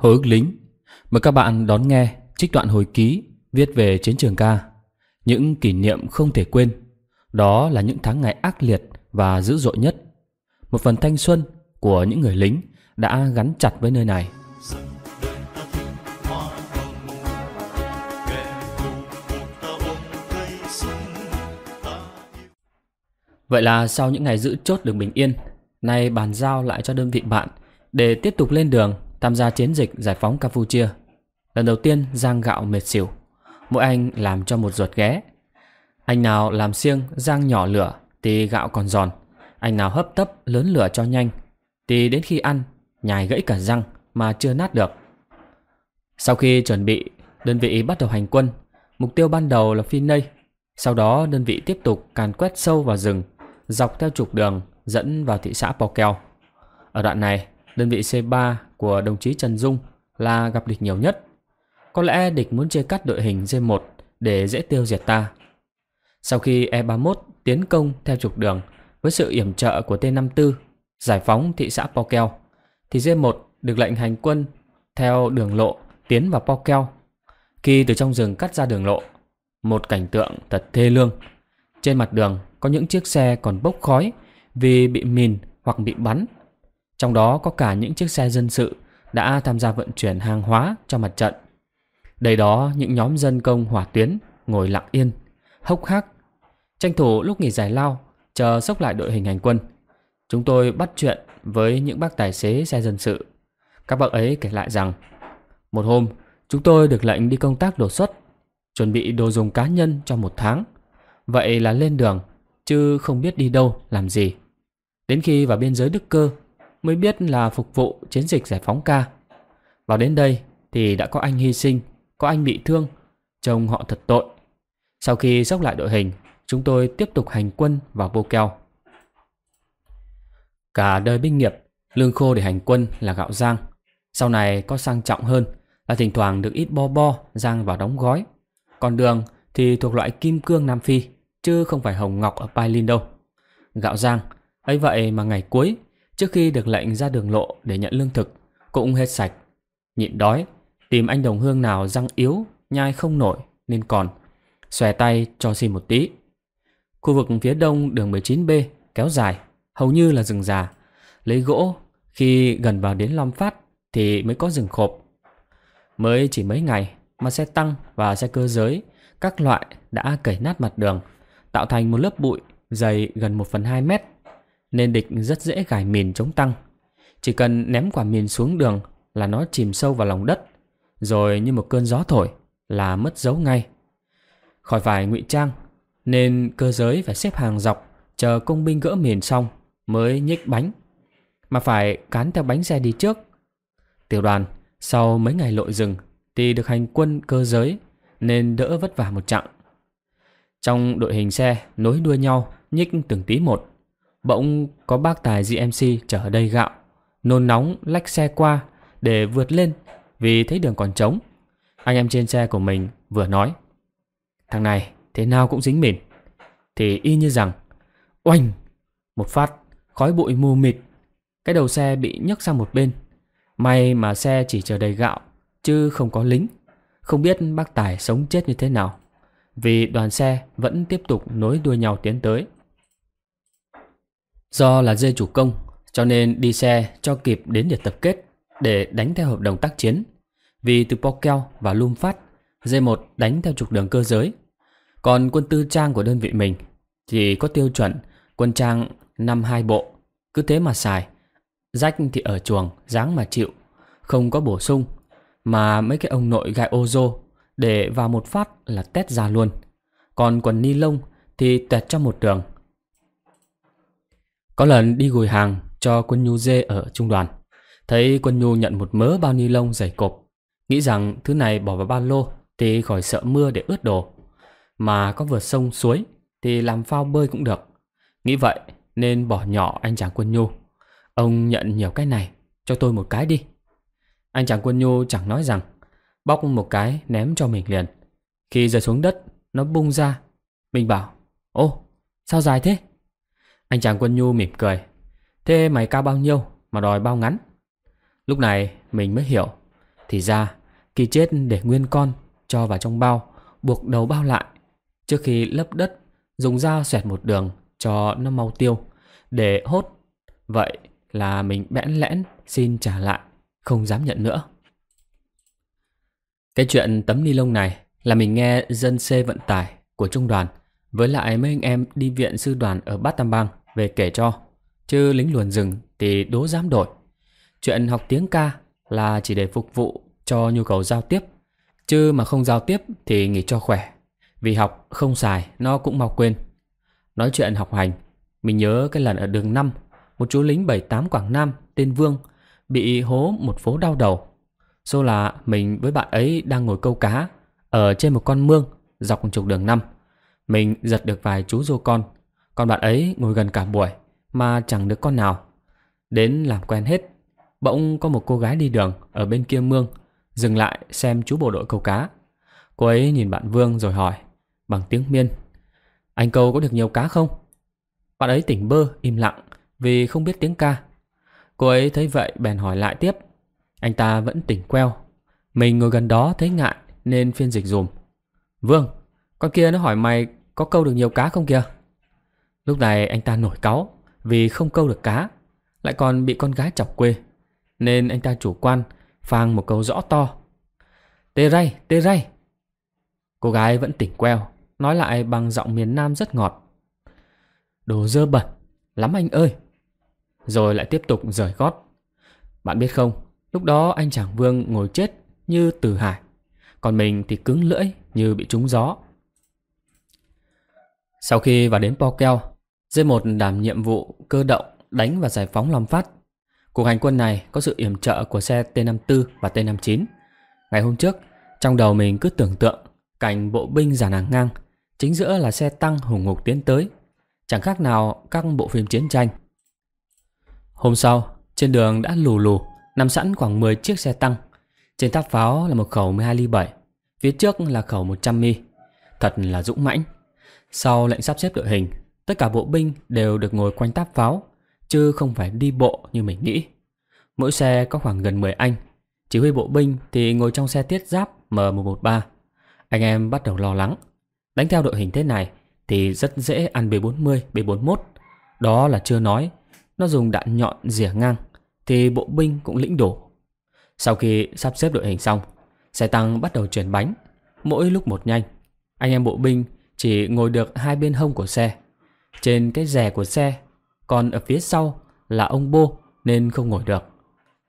Hồi ức lính Mời các bạn đón nghe trích đoạn hồi ký viết về chiến trường ca Những kỷ niệm không thể quên Đó là những tháng ngày ác liệt và dữ dội nhất Một phần thanh xuân của những người lính đã gắn chặt với nơi này Vậy là sau những ngày giữ chốt được bình yên Nay bàn giao lại cho đơn vị bạn để tiếp tục lên đường tham gia chiến dịch giải phóng Campuchia. Lần đầu tiên Giang gạo mệt xỉu, mỗi anh làm cho một ruột ghé. Anh nào làm siêng Giang nhỏ lửa thì gạo còn giòn, anh nào hấp tấp lớn lửa cho nhanh thì đến khi ăn nhài gãy cả răng mà chưa nát được. Sau khi chuẩn bị, đơn vị bắt đầu hành quân. Mục tiêu ban đầu là Phi Sau đó đơn vị tiếp tục càn quét sâu vào rừng, dọc theo trục đường dẫn vào thị xã Pò Kèo. Ở đoạn này, đơn vị C3 của đồng chí Trần Dung là gặp địch nhiều nhất. Có lẽ địch muốn chia cắt đội hình D1 để dễ tiêu diệt ta. Sau khi E31 tiến công theo trục đường với sự yểm trợ của T54 giải phóng thị xã Pokeo, thì D1 được lệnh hành quân theo đường lộ tiến vào Pokeo. Khi từ trong rừng cắt ra đường lộ, một cảnh tượng thật thê lương. Trên mặt đường có những chiếc xe còn bốc khói vì bị mìn hoặc bị bắn trong đó có cả những chiếc xe dân sự đã tham gia vận chuyển hàng hóa cho mặt trận. đây đó những nhóm dân công hỏa tuyến ngồi lặng yên, hốc hác. Tranh thủ lúc nghỉ giải lao, chờ sốc lại đội hình hành quân. Chúng tôi bắt chuyện với những bác tài xế xe dân sự. Các bác ấy kể lại rằng, một hôm chúng tôi được lệnh đi công tác đột xuất, chuẩn bị đồ dùng cá nhân cho một tháng. Vậy là lên đường, chứ không biết đi đâu làm gì. Đến khi vào biên giới Đức Cơ mới biết là phục vụ chiến dịch giải phóng ca. Vào đến đây thì đã có anh hy sinh, có anh bị thương, trông họ thật tội. Sau khi dốc lại đội hình, chúng tôi tiếp tục hành quân vào Bô Keo. Cả đời binh nghiệp, lương khô để hành quân là gạo rang, Sau này có sang trọng hơn là thỉnh thoảng được ít bo bo giang vào đóng gói. Còn đường thì thuộc loại kim cương Nam Phi, chứ không phải hồng ngọc ở Pailin đâu. Gạo rang, ấy vậy mà ngày cuối Trước khi được lệnh ra đường lộ để nhận lương thực, cũng hết sạch. Nhịn đói, tìm anh đồng hương nào răng yếu, nhai không nổi nên còn. Xòe tay cho xin một tí. Khu vực phía đông đường 19B kéo dài, hầu như là rừng già. Lấy gỗ, khi gần vào đến Long Phát thì mới có rừng khộp. Mới chỉ mấy ngày mà xe tăng và xe cơ giới các loại đã cẩy nát mặt đường, tạo thành một lớp bụi dày gần 1 phần 2 mét nên địch rất dễ gài mìn chống tăng. Chỉ cần ném quả mìn xuống đường là nó chìm sâu vào lòng đất, rồi như một cơn gió thổi là mất dấu ngay. Khỏi phải ngụy trang, nên cơ giới phải xếp hàng dọc chờ công binh gỡ mìn xong mới nhích bánh, mà phải cán theo bánh xe đi trước. Tiểu đoàn sau mấy ngày lội rừng thì được hành quân cơ giới nên đỡ vất vả một chặng. Trong đội hình xe nối đuôi nhau nhích từng tí một Bỗng có bác tài GMC chở đầy gạo Nôn nóng lách xe qua Để vượt lên Vì thấy đường còn trống Anh em trên xe của mình vừa nói Thằng này thế nào cũng dính mìn Thì y như rằng Oanh Một phát khói bụi mù mịt Cái đầu xe bị nhấc sang một bên May mà xe chỉ chở đầy gạo Chứ không có lính Không biết bác Tài sống chết như thế nào Vì đoàn xe vẫn tiếp tục nối đuôi nhau tiến tới Do là dê chủ công Cho nên đi xe cho kịp đến điểm tập kết Để đánh theo hợp đồng tác chiến Vì từ Pokeo và Lum Phát Dê 1 đánh theo trục đường cơ giới Còn quân tư trang của đơn vị mình Thì có tiêu chuẩn Quân trang năm hai bộ Cứ thế mà xài Rách thì ở chuồng, dáng mà chịu Không có bổ sung Mà mấy cái ông nội gai ô rô Để vào một phát là tét ra luôn Còn quần ni lông thì tẹt cho một đường có lần đi gùi hàng cho quân nhu dê ở trung đoàn. Thấy quân nhu nhận một mớ bao ni lông dày cộp. Nghĩ rằng thứ này bỏ vào ba lô thì khỏi sợ mưa để ướt đồ. Mà có vượt sông suối thì làm phao bơi cũng được. Nghĩ vậy nên bỏ nhỏ anh chàng quân nhu. Ông nhận nhiều cái này, cho tôi một cái đi. Anh chàng quân nhu chẳng nói rằng, bóc một cái ném cho mình liền. Khi rơi xuống đất, nó bung ra. Mình bảo, ô, sao dài thế? Anh chàng quân nhu mỉm cười. Thế mày cao bao nhiêu mà đòi bao ngắn? Lúc này mình mới hiểu. Thì ra, kỳ chết để nguyên con, cho vào trong bao, buộc đầu bao lại. Trước khi lấp đất, dùng dao xoẹt một đường cho nó mau tiêu, để hốt. Vậy là mình bẽn lẽn xin trả lại, không dám nhận nữa. Cái chuyện tấm ni lông này là mình nghe dân xe vận tải của trung đoàn với lại mấy anh em đi viện sư đoàn ở Bát Tam Bang về kể cho Chứ lính luồn rừng thì đố dám đổi Chuyện học tiếng ca là chỉ để phục vụ cho nhu cầu giao tiếp Chứ mà không giao tiếp thì nghỉ cho khỏe Vì học không xài nó cũng mau quên Nói chuyện học hành Mình nhớ cái lần ở đường năm, Một chú lính bảy tám Quảng Nam tên Vương Bị hố một phố đau đầu xô là mình với bạn ấy đang ngồi câu cá Ở trên một con mương Dọc trục đường năm, Mình giật được vài chú rô con còn bạn ấy ngồi gần cả buổi mà chẳng được con nào. Đến làm quen hết, bỗng có một cô gái đi đường ở bên kia mương, dừng lại xem chú bộ đội câu cá. Cô ấy nhìn bạn Vương rồi hỏi, bằng tiếng miên, anh câu có được nhiều cá không? Bạn ấy tỉnh bơ, im lặng vì không biết tiếng ca. Cô ấy thấy vậy bèn hỏi lại tiếp. Anh ta vẫn tỉnh queo. Mình ngồi gần đó thấy ngại nên phiên dịch dùm. Vương, con kia nó hỏi mày có câu được nhiều cá không kìa? Lúc này anh ta nổi cáu vì không câu được cá, lại còn bị con gái chọc quê. Nên anh ta chủ quan, phang một câu rõ to. Tê ray, tê ray. Cô gái vẫn tỉnh queo, nói lại bằng giọng miền Nam rất ngọt. Đồ dơ bẩn, lắm anh ơi. Rồi lại tiếp tục rời gót. Bạn biết không, lúc đó anh chàng Vương ngồi chết như từ hải. Còn mình thì cứng lưỡi như bị trúng gió. Sau khi vào đến Po Keo, D1 đảm nhiệm vụ cơ động đánh và giải phóng Long Phát. Cuộc hành quân này có sự yểm trợ của xe T54 và T59. Ngày hôm trước, trong đầu mình cứ tưởng tượng cảnh bộ binh giàn nàng ngang, chính giữa là xe tăng hùng ngục tiến tới, chẳng khác nào các bộ phim chiến tranh. Hôm sau, trên đường đã lù lù, nằm sẵn khoảng 10 chiếc xe tăng. Trên tháp pháo là một khẩu 12 ly 7, phía trước là khẩu 100 mi. Thật là dũng mãnh. Sau lệnh sắp xếp đội hình, Tất cả bộ binh đều được ngồi quanh táp pháo, chứ không phải đi bộ như mình nghĩ. Mỗi xe có khoảng gần 10 anh. Chỉ huy bộ binh thì ngồi trong xe tiết giáp M113. Anh em bắt đầu lo lắng. Đánh theo đội hình thế này thì rất dễ ăn B40, B41. Đó là chưa nói, nó dùng đạn nhọn rỉa ngang thì bộ binh cũng lĩnh đổ. Sau khi sắp xếp đội hình xong, xe tăng bắt đầu chuyển bánh, mỗi lúc một nhanh. Anh em bộ binh chỉ ngồi được hai bên hông của xe trên cái rè của xe Còn ở phía sau là ông Bô Nên không ngồi được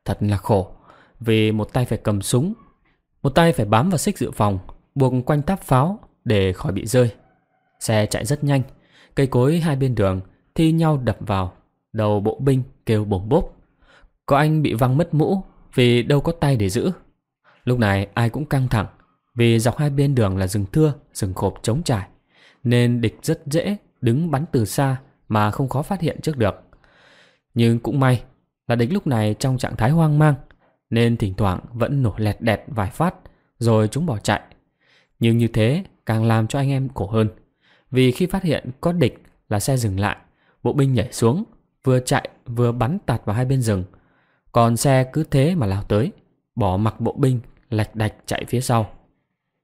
Thật là khổ Vì một tay phải cầm súng Một tay phải bám vào xích dự phòng Buộc quanh táp pháo để khỏi bị rơi Xe chạy rất nhanh Cây cối hai bên đường thi nhau đập vào Đầu bộ binh kêu bổng bốp Có anh bị văng mất mũ Vì đâu có tay để giữ Lúc này ai cũng căng thẳng Vì dọc hai bên đường là rừng thưa Rừng khộp trống trải Nên địch rất dễ đứng bắn từ xa mà không khó phát hiện trước được. Nhưng cũng may là địch lúc này trong trạng thái hoang mang nên thỉnh thoảng vẫn nổ lẹt đẹt vài phát rồi chúng bỏ chạy. Nhưng như thế càng làm cho anh em khổ hơn vì khi phát hiện có địch là xe dừng lại, bộ binh nhảy xuống vừa chạy vừa bắn tạt vào hai bên rừng. Còn xe cứ thế mà lao tới, bỏ mặc bộ binh lạch đạch chạy phía sau.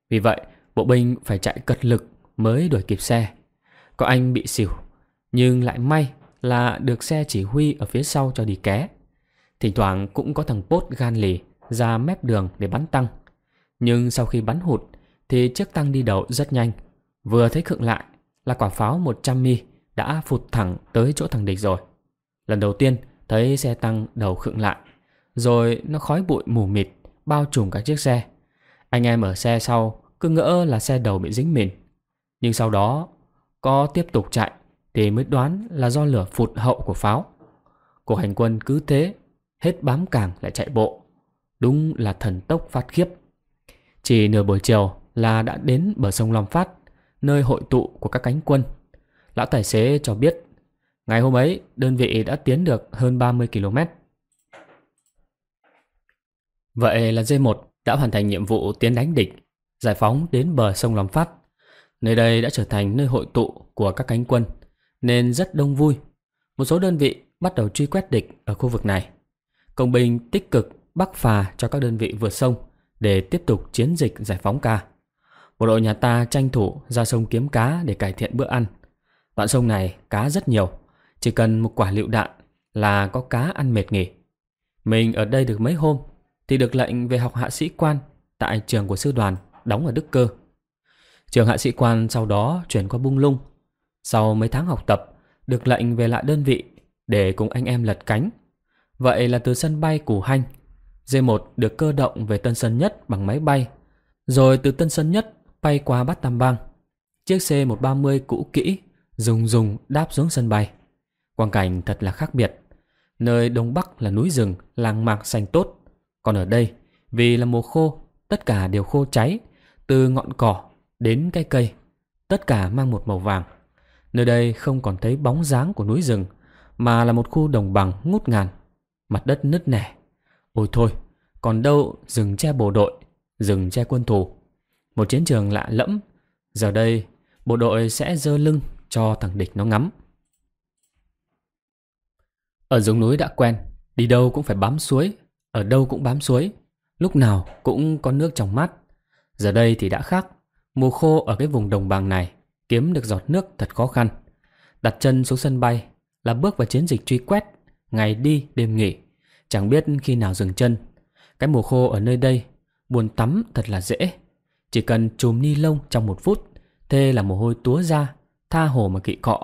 Vì vậy, bộ binh phải chạy cật lực mới đuổi kịp xe có anh bị xỉu, nhưng lại may là được xe chỉ huy ở phía sau cho đi ké. Thỉnh thoảng cũng có thằng Pốt gan lì ra mép đường để bắn tăng. Nhưng sau khi bắn hụt thì chiếc tăng đi đầu rất nhanh. Vừa thấy khựng lại là quả pháo 100 mi đã phụt thẳng tới chỗ thằng địch rồi. Lần đầu tiên thấy xe tăng đầu khựng lại. Rồi nó khói bụi mù mịt bao trùm cả chiếc xe. Anh em ở xe sau cứ ngỡ là xe đầu bị dính mìn. Nhưng sau đó có tiếp tục chạy thì mới đoán là do lửa phụt hậu của pháo. cuộc hành quân cứ thế, hết bám càng lại chạy bộ. Đúng là thần tốc phát khiếp. Chỉ nửa buổi chiều là đã đến bờ sông Long Phát, nơi hội tụ của các cánh quân. Lão tài xế cho biết, ngày hôm ấy đơn vị đã tiến được hơn 30 km. Vậy là D1 đã hoàn thành nhiệm vụ tiến đánh địch, giải phóng đến bờ sông Long Phát Nơi đây đã trở thành nơi hội tụ của các cánh quân, nên rất đông vui. Một số đơn vị bắt đầu truy quét địch ở khu vực này. Công binh tích cực bắc phà cho các đơn vị vượt sông để tiếp tục chiến dịch giải phóng ca. Bộ đội nhà ta tranh thủ ra sông kiếm cá để cải thiện bữa ăn. Đoạn sông này cá rất nhiều, chỉ cần một quả lựu đạn là có cá ăn mệt nghỉ. Mình ở đây được mấy hôm thì được lệnh về học hạ sĩ quan tại trường của sư đoàn đóng ở Đức Cơ. Trường hạ sĩ quan sau đó chuyển qua Bung Lung. Sau mấy tháng học tập, được lệnh về lại đơn vị để cùng anh em lật cánh. Vậy là từ sân bay Củ Hanh, D1 được cơ động về Tân sân Nhất bằng máy bay, rồi từ Tân sân Nhất bay qua Bát Tam Bang. Chiếc C-130 cũ kỹ, dùng dùng đáp xuống sân bay. Quang cảnh thật là khác biệt. Nơi Đông Bắc là núi rừng, làng mạc xanh tốt. Còn ở đây, vì là mùa khô, tất cả đều khô cháy, từ ngọn cỏ đến cái cây, tất cả mang một màu vàng. Nơi đây không còn thấy bóng dáng của núi rừng, mà là một khu đồng bằng ngút ngàn, mặt đất nứt nẻ. Ôi thôi, còn đâu rừng che bộ đội, rừng che quân thù. Một chiến trường lạ lẫm, giờ đây bộ đội sẽ dơ lưng cho thằng địch nó ngắm. Ở dũng núi đã quen, đi đâu cũng phải bám suối, ở đâu cũng bám suối, lúc nào cũng có nước trong mắt Giờ đây thì đã khác, Mùa khô ở cái vùng đồng bằng này kiếm được giọt nước thật khó khăn. Đặt chân xuống sân bay là bước vào chiến dịch truy quét, ngày đi đêm nghỉ, chẳng biết khi nào dừng chân. Cái mùa khô ở nơi đây, buồn tắm thật là dễ. Chỉ cần chùm ni lông trong một phút, thê là mồ hôi túa ra, tha hồ mà kỵ cọ.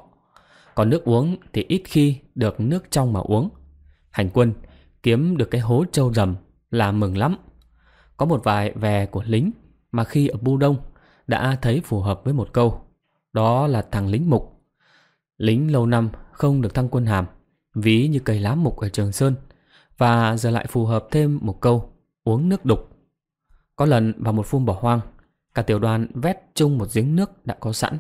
Còn nước uống thì ít khi được nước trong mà uống. Hành quân kiếm được cái hố trâu rầm là mừng lắm. Có một vài vẻ của lính mà khi ở Bu Đông đã thấy phù hợp với một câu, đó là thằng lính mục. Lính lâu năm không được thăng quân hàm, ví như cây lá mục ở Trường Sơn, và giờ lại phù hợp thêm một câu, uống nước đục. Có lần vào một phun bỏ hoang, cả tiểu đoàn vét chung một giếng nước đã có sẵn.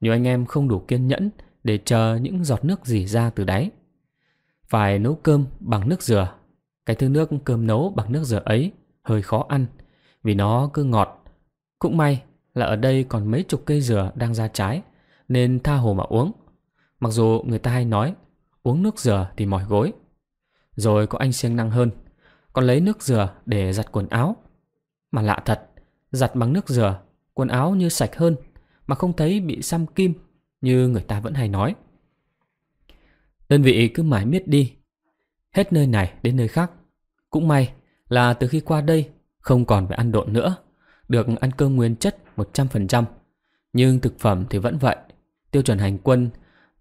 Nhiều anh em không đủ kiên nhẫn để chờ những giọt nước rỉ ra từ đáy. Phải nấu cơm bằng nước dừa. Cái thứ nước cơm nấu bằng nước dừa ấy hơi khó ăn vì nó cứ ngọt. Cũng may là ở đây còn mấy chục cây dừa đang ra trái, nên tha hồ mà uống. Mặc dù người ta hay nói, uống nước dừa thì mỏi gối. Rồi có anh siêng năng hơn, còn lấy nước dừa để giặt quần áo. Mà lạ thật, giặt bằng nước dừa, quần áo như sạch hơn, mà không thấy bị xăm kim như người ta vẫn hay nói. Đơn vị cứ mãi miết đi, hết nơi này đến nơi khác. Cũng may là từ khi qua đây không còn phải ăn độn nữa, được ăn cơm nguyên chất 100%. Nhưng thực phẩm thì vẫn vậy. Tiêu chuẩn hành quân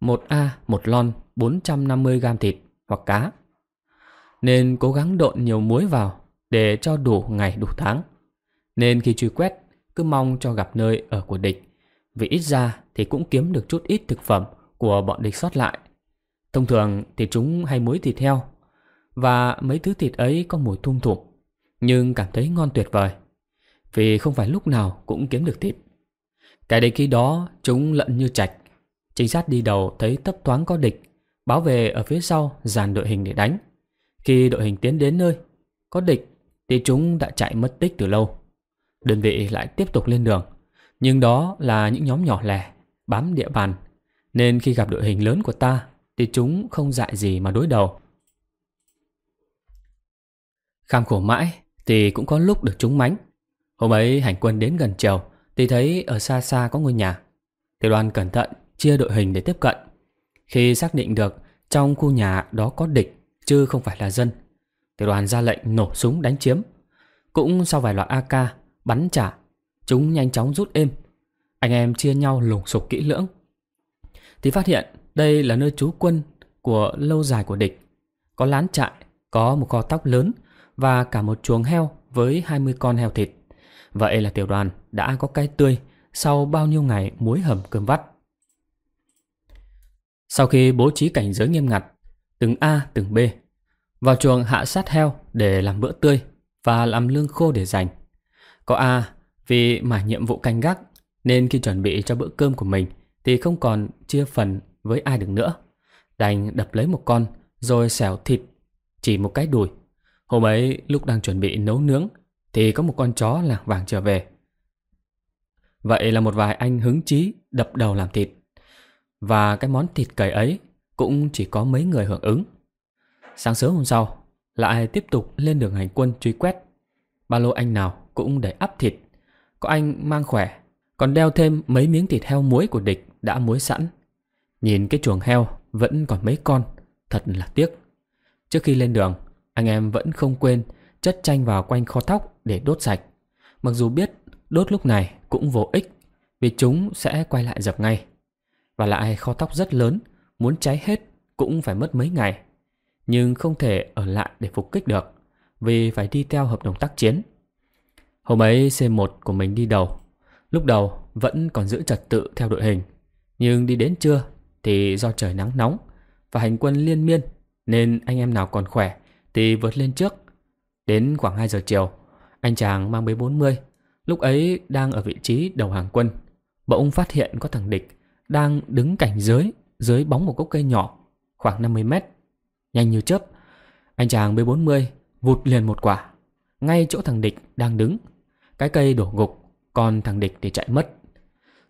1A 1 lon 450 g thịt hoặc cá. Nên cố gắng độn nhiều muối vào để cho đủ ngày đủ tháng. Nên khi truy quét cứ mong cho gặp nơi ở của địch. Vì ít ra thì cũng kiếm được chút ít thực phẩm của bọn địch sót lại. Thông thường thì chúng hay muối thịt heo và mấy thứ thịt ấy có mùi thung thủm nhưng cảm thấy ngon tuyệt vời. Vì không phải lúc nào cũng kiếm được thịt Cái đến khi đó chúng lận như chạch chính sát đi đầu thấy tấp toán có địch Báo về ở phía sau dàn đội hình để đánh Khi đội hình tiến đến nơi Có địch thì chúng đã chạy mất tích từ lâu Đơn vị lại tiếp tục lên đường Nhưng đó là những nhóm nhỏ lẻ Bám địa bàn Nên khi gặp đội hình lớn của ta Thì chúng không dại gì mà đối đầu Kham khổ mãi Thì cũng có lúc được chúng mánh Hôm ấy hành quân đến gần chiều thì thấy ở xa xa có ngôi nhà. Tiểu đoàn cẩn thận chia đội hình để tiếp cận. Khi xác định được trong khu nhà đó có địch chứ không phải là dân, tiểu đoàn ra lệnh nổ súng đánh chiếm. Cũng sau vài loạt AK bắn trả, chúng nhanh chóng rút êm. Anh em chia nhau lùng sục kỹ lưỡng. Thì phát hiện đây là nơi trú quân của lâu dài của địch. Có lán trại, có một kho tóc lớn và cả một chuồng heo với 20 con heo thịt. Vậy là tiểu đoàn đã có cái tươi sau bao nhiêu ngày muối hầm cơm vắt. Sau khi bố trí cảnh giới nghiêm ngặt, từng A từng B, vào chuồng hạ sát heo để làm bữa tươi và làm lương khô để dành. Có A vì mà nhiệm vụ canh gác nên khi chuẩn bị cho bữa cơm của mình thì không còn chia phần với ai được nữa. Đành đập lấy một con rồi xẻo thịt, chỉ một cái đùi. Hôm ấy lúc đang chuẩn bị nấu nướng thì có một con chó lảng vàng trở về. Vậy là một vài anh hứng chí đập đầu làm thịt. Và cái món thịt cầy ấy cũng chỉ có mấy người hưởng ứng. Sáng sớm hôm sau, lại tiếp tục lên đường hành quân truy quét. Ba lô anh nào cũng để áp thịt. Có anh mang khỏe, còn đeo thêm mấy miếng thịt heo muối của địch đã muối sẵn. Nhìn cái chuồng heo vẫn còn mấy con, thật là tiếc. Trước khi lên đường, anh em vẫn không quên chất chanh vào quanh kho thóc để đốt sạch. Mặc dù biết đốt lúc này cũng vô ích vì chúng sẽ quay lại dập ngay. Và lại kho thóc rất lớn, muốn cháy hết cũng phải mất mấy ngày. Nhưng không thể ở lại để phục kích được vì phải đi theo hợp đồng tác chiến. Hôm ấy C1 của mình đi đầu. Lúc đầu vẫn còn giữ trật tự theo đội hình. Nhưng đi đến trưa thì do trời nắng nóng và hành quân liên miên nên anh em nào còn khỏe thì vượt lên trước Đến khoảng 2 giờ chiều, anh chàng mang bế 40, lúc ấy đang ở vị trí đầu hàng quân. Bỗng phát hiện có thằng địch đang đứng cảnh giới dưới bóng một gốc cây nhỏ khoảng 50 mét. Nhanh như chớp, anh chàng B40 vụt liền một quả, ngay chỗ thằng địch đang đứng. Cái cây đổ gục, còn thằng địch thì chạy mất.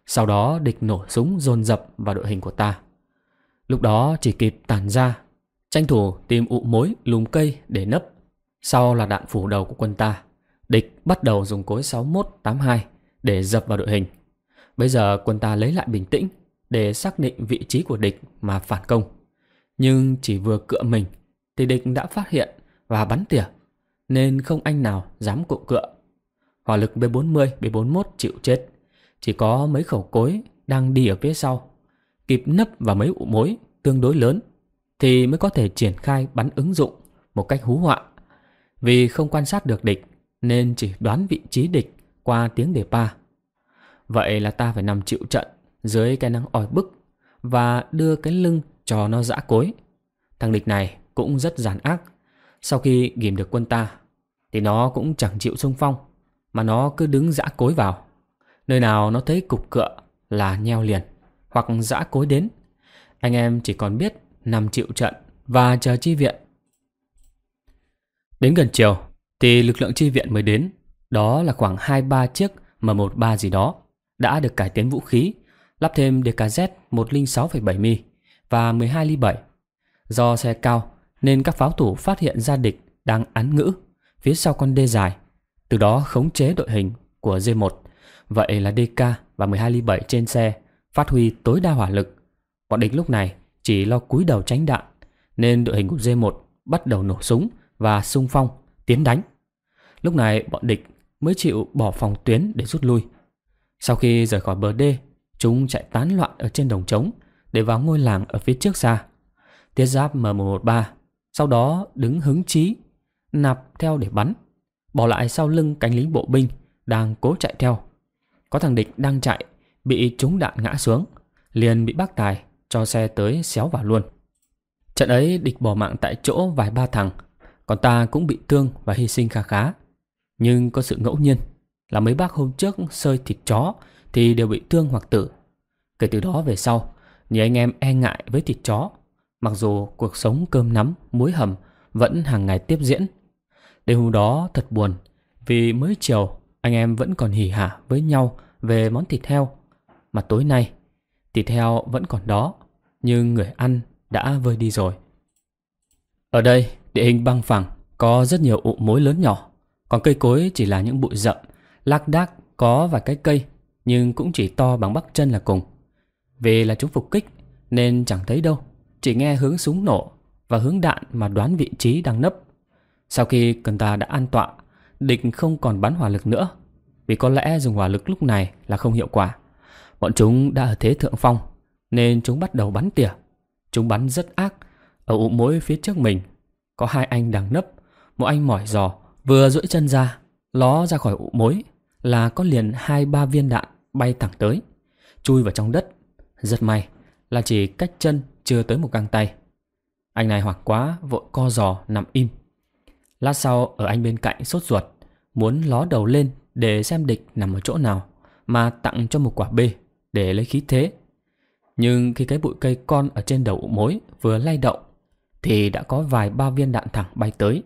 Sau đó địch nổ súng dồn dập vào đội hình của ta. Lúc đó chỉ kịp tản ra, tranh thủ tìm ụ mối lùm cây để nấp. Sau là đạn phủ đầu của quân ta. Địch bắt đầu dùng cối 6182 để dập vào đội hình. Bây giờ quân ta lấy lại bình tĩnh để xác định vị trí của địch mà phản công. Nhưng chỉ vừa cựa mình thì địch đã phát hiện và bắn tỉa nên không anh nào dám cụm cựa. Hỏa lực B40, B41 chịu chết. Chỉ có mấy khẩu cối đang đi ở phía sau kịp nấp vào mấy ụ mối tương đối lớn thì mới có thể triển khai bắn ứng dụng một cách hú hoạ. Vì không quan sát được địch Nên chỉ đoán vị trí địch qua tiếng đề pa Vậy là ta phải nằm chịu trận Dưới cái nắng oi bức Và đưa cái lưng cho nó dã cối Thằng địch này cũng rất giản ác Sau khi ghim được quân ta Thì nó cũng chẳng chịu xung phong Mà nó cứ đứng dã cối vào Nơi nào nó thấy cục cựa là nheo liền Hoặc dã cối đến Anh em chỉ còn biết nằm chịu trận Và chờ chi viện Đến gần chiều thì lực lượng chi viện mới đến, đó là khoảng 2-3 chiếc M13 gì đó đã được cải tiến vũ khí, lắp thêm DKZ 106,7 mm và 12 ly 7. Do xe cao nên các pháo thủ phát hiện ra địch đang án ngữ phía sau con đê dài, từ đó khống chế đội hình của D1. Vậy là DK và 12 ly 7 trên xe phát huy tối đa hỏa lực. Bọn địch lúc này chỉ lo cúi đầu tránh đạn nên đội hình của D1 bắt đầu nổ súng và xung phong tiến đánh. Lúc này bọn địch mới chịu bỏ phòng tuyến để rút lui. Sau khi rời khỏi bờ đê, chúng chạy tán loạn ở trên đồng trống để vào ngôi làng ở phía trước xa. Tiết giáp M113 sau đó đứng hứng chí, nạp theo để bắn, bỏ lại sau lưng cánh lính bộ binh đang cố chạy theo. Có thằng địch đang chạy, bị trúng đạn ngã xuống, liền bị bác tài cho xe tới xéo vào luôn. Trận ấy địch bỏ mạng tại chỗ vài ba thằng còn ta cũng bị thương và hy sinh khá khá Nhưng có sự ngẫu nhiên Là mấy bác hôm trước sơi thịt chó Thì đều bị thương hoặc tử Kể từ đó về sau Nhiều anh em e ngại với thịt chó Mặc dù cuộc sống cơm nắm, muối hầm Vẫn hàng ngày tiếp diễn Đêm hôm đó thật buồn Vì mới chiều anh em vẫn còn hỉ hả với nhau Về món thịt heo Mà tối nay thịt heo vẫn còn đó Nhưng người ăn đã vơi đi rồi Ở đây Địa hình băng phẳng có rất nhiều ụ mối lớn nhỏ, còn cây cối chỉ là những bụi rậm, lác đác có vài cái cây nhưng cũng chỉ to bằng bắp chân là cùng. Vì là chúng phục kích nên chẳng thấy đâu, chỉ nghe hướng súng nổ và hướng đạn mà đoán vị trí đang nấp. Sau khi cần ta đã an tọa, địch không còn bắn hỏa lực nữa, vì có lẽ dùng hỏa lực lúc này là không hiệu quả. Bọn chúng đã ở thế thượng phong, nên chúng bắt đầu bắn tỉa. Chúng bắn rất ác, ở ụ mối phía trước mình có hai anh đang nấp Một anh mỏi giò Vừa duỗi chân ra Ló ra khỏi ụ mối Là có liền hai ba viên đạn Bay thẳng tới Chui vào trong đất Rất may Là chỉ cách chân Chưa tới một găng tay Anh này hoảng quá Vội co giò nằm im Lát sau ở anh bên cạnh sốt ruột Muốn ló đầu lên Để xem địch nằm ở chỗ nào Mà tặng cho một quả bê Để lấy khí thế Nhưng khi cái bụi cây con ở trên đầu ụ mối vừa lay động thì đã có vài ba viên đạn thẳng bay tới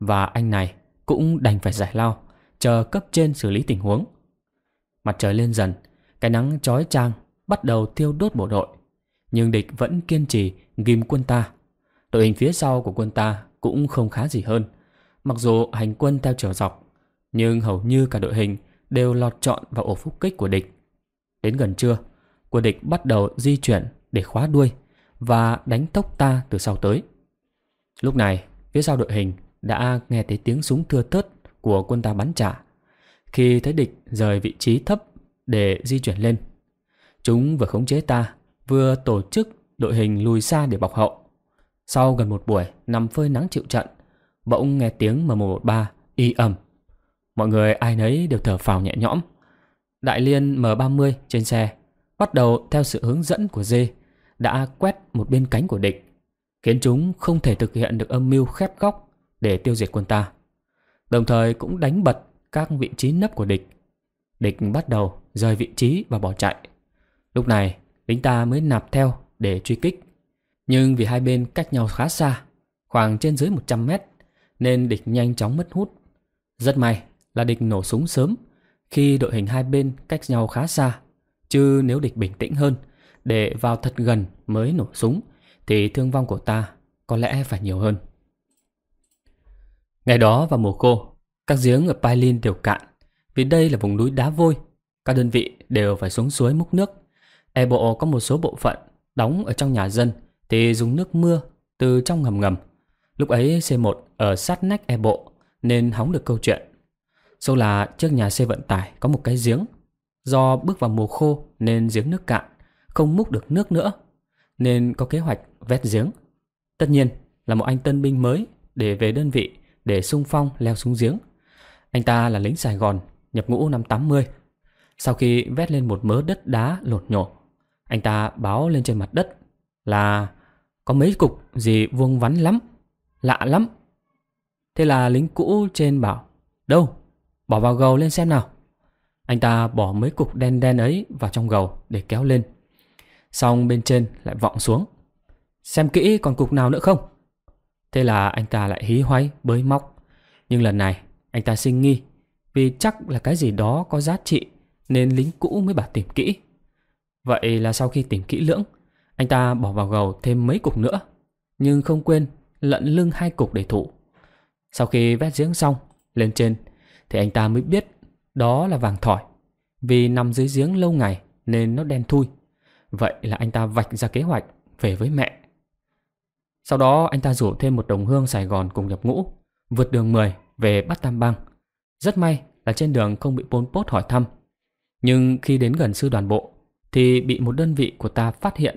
và anh này cũng đành phải giải lao chờ cấp trên xử lý tình huống. Mặt trời lên dần, cái nắng chói chang bắt đầu thiêu đốt bộ đội, nhưng địch vẫn kiên trì ghim quân ta. Đội hình phía sau của quân ta cũng không khá gì hơn, mặc dù hành quân theo chiều dọc, nhưng hầu như cả đội hình đều lọt trọn vào ổ phục kích của địch. Đến gần trưa, quân địch bắt đầu di chuyển để khóa đuôi và đánh tốc ta từ sau tới. Lúc này, phía sau đội hình đã nghe thấy tiếng súng thưa thớt của quân ta bắn trả. Khi thấy địch rời vị trí thấp để di chuyển lên, chúng vừa khống chế ta, vừa tổ chức đội hình lùi xa để bọc hậu. Sau gần một buổi nằm phơi nắng chịu trận, bỗng nghe tiếng M113 y ầm. Mọi người ai nấy đều thở phào nhẹ nhõm. Đại liên M30 trên xe bắt đầu theo sự hướng dẫn của Dê đã quét một bên cánh của địch khiến chúng không thể thực hiện được âm mưu khép góc để tiêu diệt quân ta. Đồng thời cũng đánh bật các vị trí nấp của địch. Địch bắt đầu rời vị trí và bỏ chạy. Lúc này, lính ta mới nạp theo để truy kích. Nhưng vì hai bên cách nhau khá xa, khoảng trên dưới 100 mét, nên địch nhanh chóng mất hút. Rất may là địch nổ súng sớm khi đội hình hai bên cách nhau khá xa, chứ nếu địch bình tĩnh hơn, để vào thật gần mới nổ súng – thì thương vong của ta có lẽ phải nhiều hơn. Ngày đó vào mùa khô, các giếng ở Pailin đều cạn, vì đây là vùng núi đá vôi, các đơn vị đều phải xuống suối múc nước. E bộ có một số bộ phận đóng ở trong nhà dân thì dùng nước mưa từ trong ngầm ngầm. Lúc ấy C1 ở sát nách E bộ nên hóng được câu chuyện. sau là trước nhà xe vận tải có một cái giếng. Do bước vào mùa khô nên giếng nước cạn, không múc được nước nữa nên có kế hoạch vét giếng. Tất nhiên là một anh tân binh mới để về đơn vị để sung phong leo xuống giếng. Anh ta là lính Sài Gòn, nhập ngũ năm 80. Sau khi vét lên một mớ đất đá lột nhổ, anh ta báo lên trên mặt đất là có mấy cục gì vuông vắn lắm, lạ lắm. Thế là lính cũ trên bảo, đâu, bỏ vào gầu lên xem nào. Anh ta bỏ mấy cục đen đen ấy vào trong gầu để kéo lên Xong bên trên lại vọng xuống Xem kỹ còn cục nào nữa không Thế là anh ta lại hí hoáy bới móc Nhưng lần này anh ta sinh nghi Vì chắc là cái gì đó có giá trị Nên lính cũ mới bảo tìm kỹ Vậy là sau khi tìm kỹ lưỡng Anh ta bỏ vào gầu thêm mấy cục nữa Nhưng không quên lận lưng hai cục để thủ Sau khi vét giếng xong Lên trên Thì anh ta mới biết Đó là vàng thỏi Vì nằm dưới giếng lâu ngày Nên nó đen thui Vậy là anh ta vạch ra kế hoạch về với mẹ. Sau đó anh ta rủ thêm một đồng hương Sài Gòn cùng nhập ngũ, vượt đường 10 về Bát Tam Bang. Rất may là trên đường không bị Pol Pot hỏi thăm. Nhưng khi đến gần sư đoàn bộ thì bị một đơn vị của ta phát hiện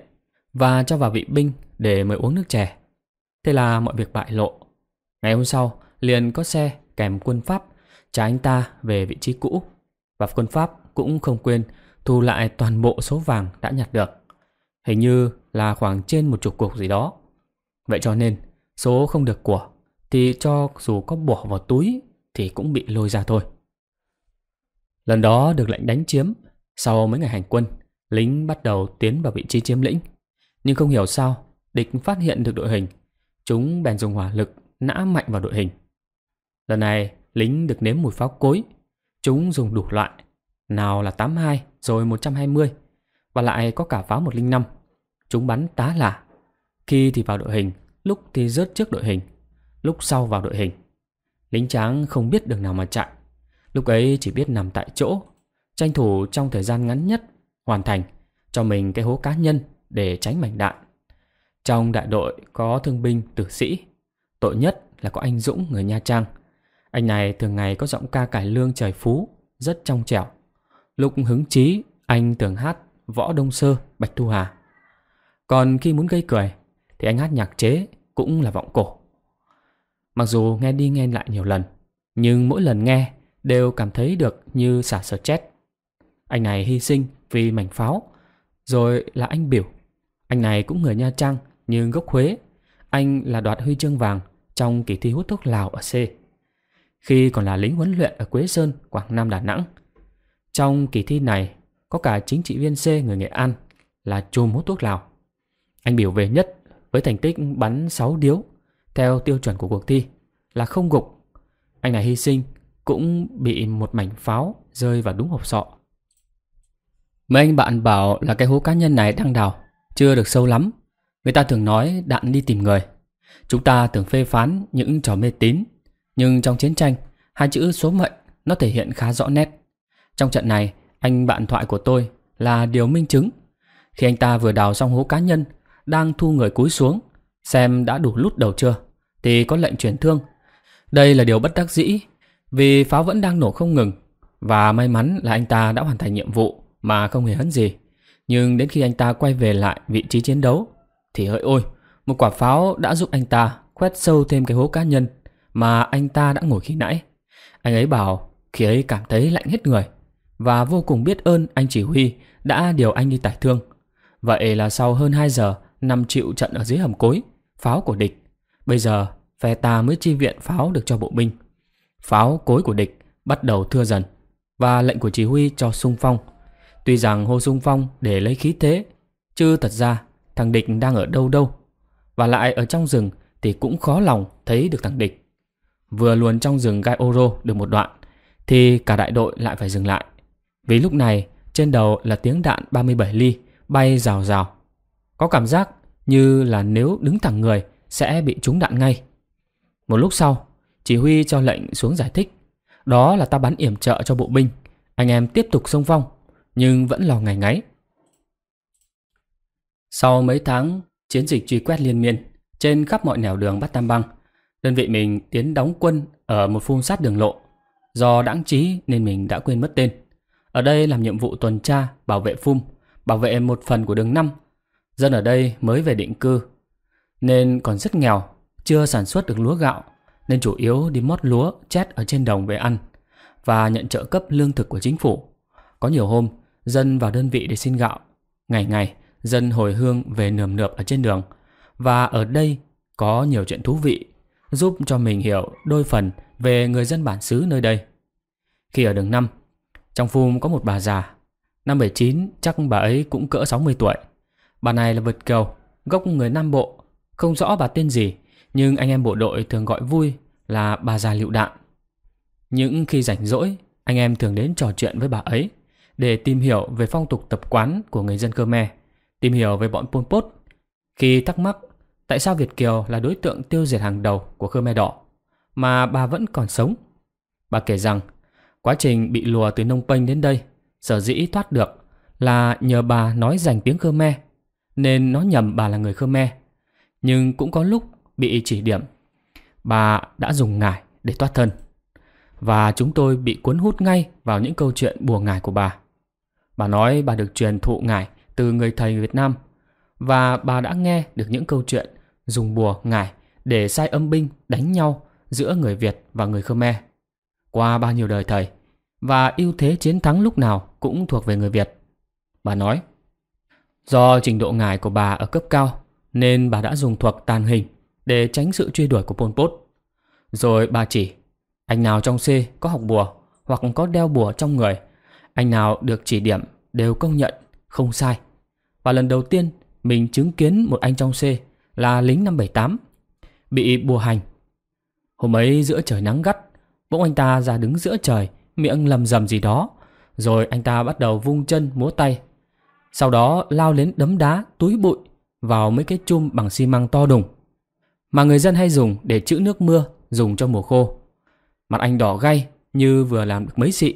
và cho vào vị binh để mời uống nước chè. Thế là mọi việc bại lộ. Ngày hôm sau liền có xe kèm quân Pháp trả anh ta về vị trí cũ và quân Pháp cũng không quên thu lại toàn bộ số vàng đã nhặt được. Hình như là khoảng trên một chục cục gì đó. Vậy cho nên, số không được của thì cho dù có bỏ vào túi thì cũng bị lôi ra thôi. Lần đó được lệnh đánh chiếm, sau mấy ngày hành quân, lính bắt đầu tiến vào vị trí chiếm lĩnh. Nhưng không hiểu sao, địch phát hiện được đội hình, chúng bèn dùng hỏa lực nã mạnh vào đội hình. Lần này, lính được nếm mùi pháo cối, chúng dùng đủ loại, nào là 82, rồi 120 và lại có cả pháo 105. Chúng bắn tá lả, khi thì vào đội hình, lúc thì rớt trước đội hình, lúc sau vào đội hình. Lính tráng không biết đường nào mà chạy, lúc ấy chỉ biết nằm tại chỗ, tranh thủ trong thời gian ngắn nhất hoàn thành cho mình cái hố cá nhân để tránh mảnh đạn. Trong đại đội có thương binh, tử sĩ, tội nhất là có anh Dũng người Nha Trang. Anh này thường ngày có giọng ca cải lương trời phú, rất trong trẻo, Lúc hứng chí, anh tưởng hát Võ Đông Sơ, Bạch Thu Hà. Còn khi muốn gây cười, thì anh hát nhạc chế cũng là vọng cổ. Mặc dù nghe đi nghe lại nhiều lần, nhưng mỗi lần nghe đều cảm thấy được như xả sở chết. Anh này hy sinh vì mảnh pháo, rồi là anh biểu. Anh này cũng người Nha Trang nhưng gốc Huế. Anh là đoạt huy chương vàng trong kỳ thi hút thuốc Lào ở C. Khi còn là lính huấn luyện ở Quế Sơn, Quảng Nam, Đà Nẵng – trong kỳ thi này có cả chính trị viên C người Nghệ An là chùm hút thuốc lào. Anh biểu về nhất với thành tích bắn 6 điếu theo tiêu chuẩn của cuộc thi là không gục. Anh này hy sinh cũng bị một mảnh pháo rơi vào đúng hộp sọ. Mấy anh bạn bảo là cái hố cá nhân này đang đào, chưa được sâu lắm. Người ta thường nói đạn đi tìm người. Chúng ta thường phê phán những trò mê tín, nhưng trong chiến tranh, hai chữ số mệnh nó thể hiện khá rõ nét. Trong trận này, anh bạn thoại của tôi là điều minh chứng. Khi anh ta vừa đào xong hố cá nhân, đang thu người cúi xuống, xem đã đủ lút đầu chưa, thì có lệnh chuyển thương. Đây là điều bất đắc dĩ, vì pháo vẫn đang nổ không ngừng, và may mắn là anh ta đã hoàn thành nhiệm vụ mà không hề hấn gì. Nhưng đến khi anh ta quay về lại vị trí chiến đấu, thì hỡi ôi, một quả pháo đã giúp anh ta khoét sâu thêm cái hố cá nhân mà anh ta đã ngồi khi nãy. Anh ấy bảo khi ấy cảm thấy lạnh hết người và vô cùng biết ơn anh chỉ huy đã điều anh đi tải thương. Vậy là sau hơn 2 giờ nằm chịu trận ở dưới hầm cối, pháo của địch. Bây giờ phe ta mới chi viện pháo được cho bộ binh. Pháo cối của địch bắt đầu thưa dần và lệnh của chỉ huy cho sung phong. Tuy rằng hô sung phong để lấy khí thế, chứ thật ra thằng địch đang ở đâu đâu. Và lại ở trong rừng thì cũng khó lòng thấy được thằng địch. Vừa luồn trong rừng gai ô rô được một đoạn thì cả đại đội lại phải dừng lại vì lúc này trên đầu là tiếng đạn 37 ly bay rào rào. Có cảm giác như là nếu đứng thẳng người sẽ bị trúng đạn ngay. Một lúc sau, chỉ huy cho lệnh xuống giải thích. Đó là ta bắn yểm trợ cho bộ binh. Anh em tiếp tục xông phong, nhưng vẫn lo ngày ngáy. Sau mấy tháng chiến dịch truy quét liên miên trên khắp mọi nẻo đường Bát Tam băng đơn vị mình tiến đóng quân ở một phun sát đường lộ. Do đãng trí nên mình đã quên mất tên. Ở đây làm nhiệm vụ tuần tra, bảo vệ phum, bảo vệ một phần của đường 5. Dân ở đây mới về định cư, nên còn rất nghèo, chưa sản xuất được lúa gạo, nên chủ yếu đi mót lúa chét ở trên đồng về ăn và nhận trợ cấp lương thực của chính phủ. Có nhiều hôm, dân vào đơn vị để xin gạo. Ngày ngày, dân hồi hương về nườm nượp ở trên đường. Và ở đây có nhiều chuyện thú vị, giúp cho mình hiểu đôi phần về người dân bản xứ nơi đây. Khi ở đường 5, trong phum có một bà già Năm 79 chắc bà ấy cũng cỡ 60 tuổi Bà này là Việt Kiều Gốc người Nam Bộ Không rõ bà tên gì Nhưng anh em bộ đội thường gọi vui là bà già lựu đạn Những khi rảnh rỗi Anh em thường đến trò chuyện với bà ấy Để tìm hiểu về phong tục tập quán của người dân Khmer Tìm hiểu về bọn Pol Pot Khi thắc mắc Tại sao Việt Kiều là đối tượng tiêu diệt hàng đầu của Khmer Đỏ Mà bà vẫn còn sống Bà kể rằng Quá trình bị lùa từ Nông Penh đến đây, sở dĩ thoát được là nhờ bà nói dành tiếng Khmer, nên nó nhầm bà là người Khmer. Nhưng cũng có lúc bị chỉ điểm, bà đã dùng ngải để thoát thân. Và chúng tôi bị cuốn hút ngay vào những câu chuyện bùa ngải của bà. Bà nói bà được truyền thụ ngải từ người thầy Việt Nam và bà đã nghe được những câu chuyện dùng bùa ngải để sai âm binh đánh nhau giữa người Việt và người Khmer. Qua bao nhiêu đời thầy, và ưu thế chiến thắng lúc nào cũng thuộc về người Việt. Bà nói, do trình độ ngài của bà ở cấp cao nên bà đã dùng thuật tàn hình để tránh sự truy đuổi của Pol Pot. Rồi bà chỉ, anh nào trong C có học bùa hoặc có đeo bùa trong người, anh nào được chỉ điểm đều công nhận, không sai. Và lần đầu tiên mình chứng kiến một anh trong C là lính 578 bị bùa hành. Hôm ấy giữa trời nắng gắt, bỗng anh ta ra đứng giữa trời miệng lầm rầm gì đó. Rồi anh ta bắt đầu vung chân múa tay. Sau đó lao đến đấm đá, túi bụi vào mấy cái chum bằng xi măng to đùng. Mà người dân hay dùng để chữ nước mưa, dùng cho mùa khô. Mặt anh đỏ gay như vừa làm được mấy xị.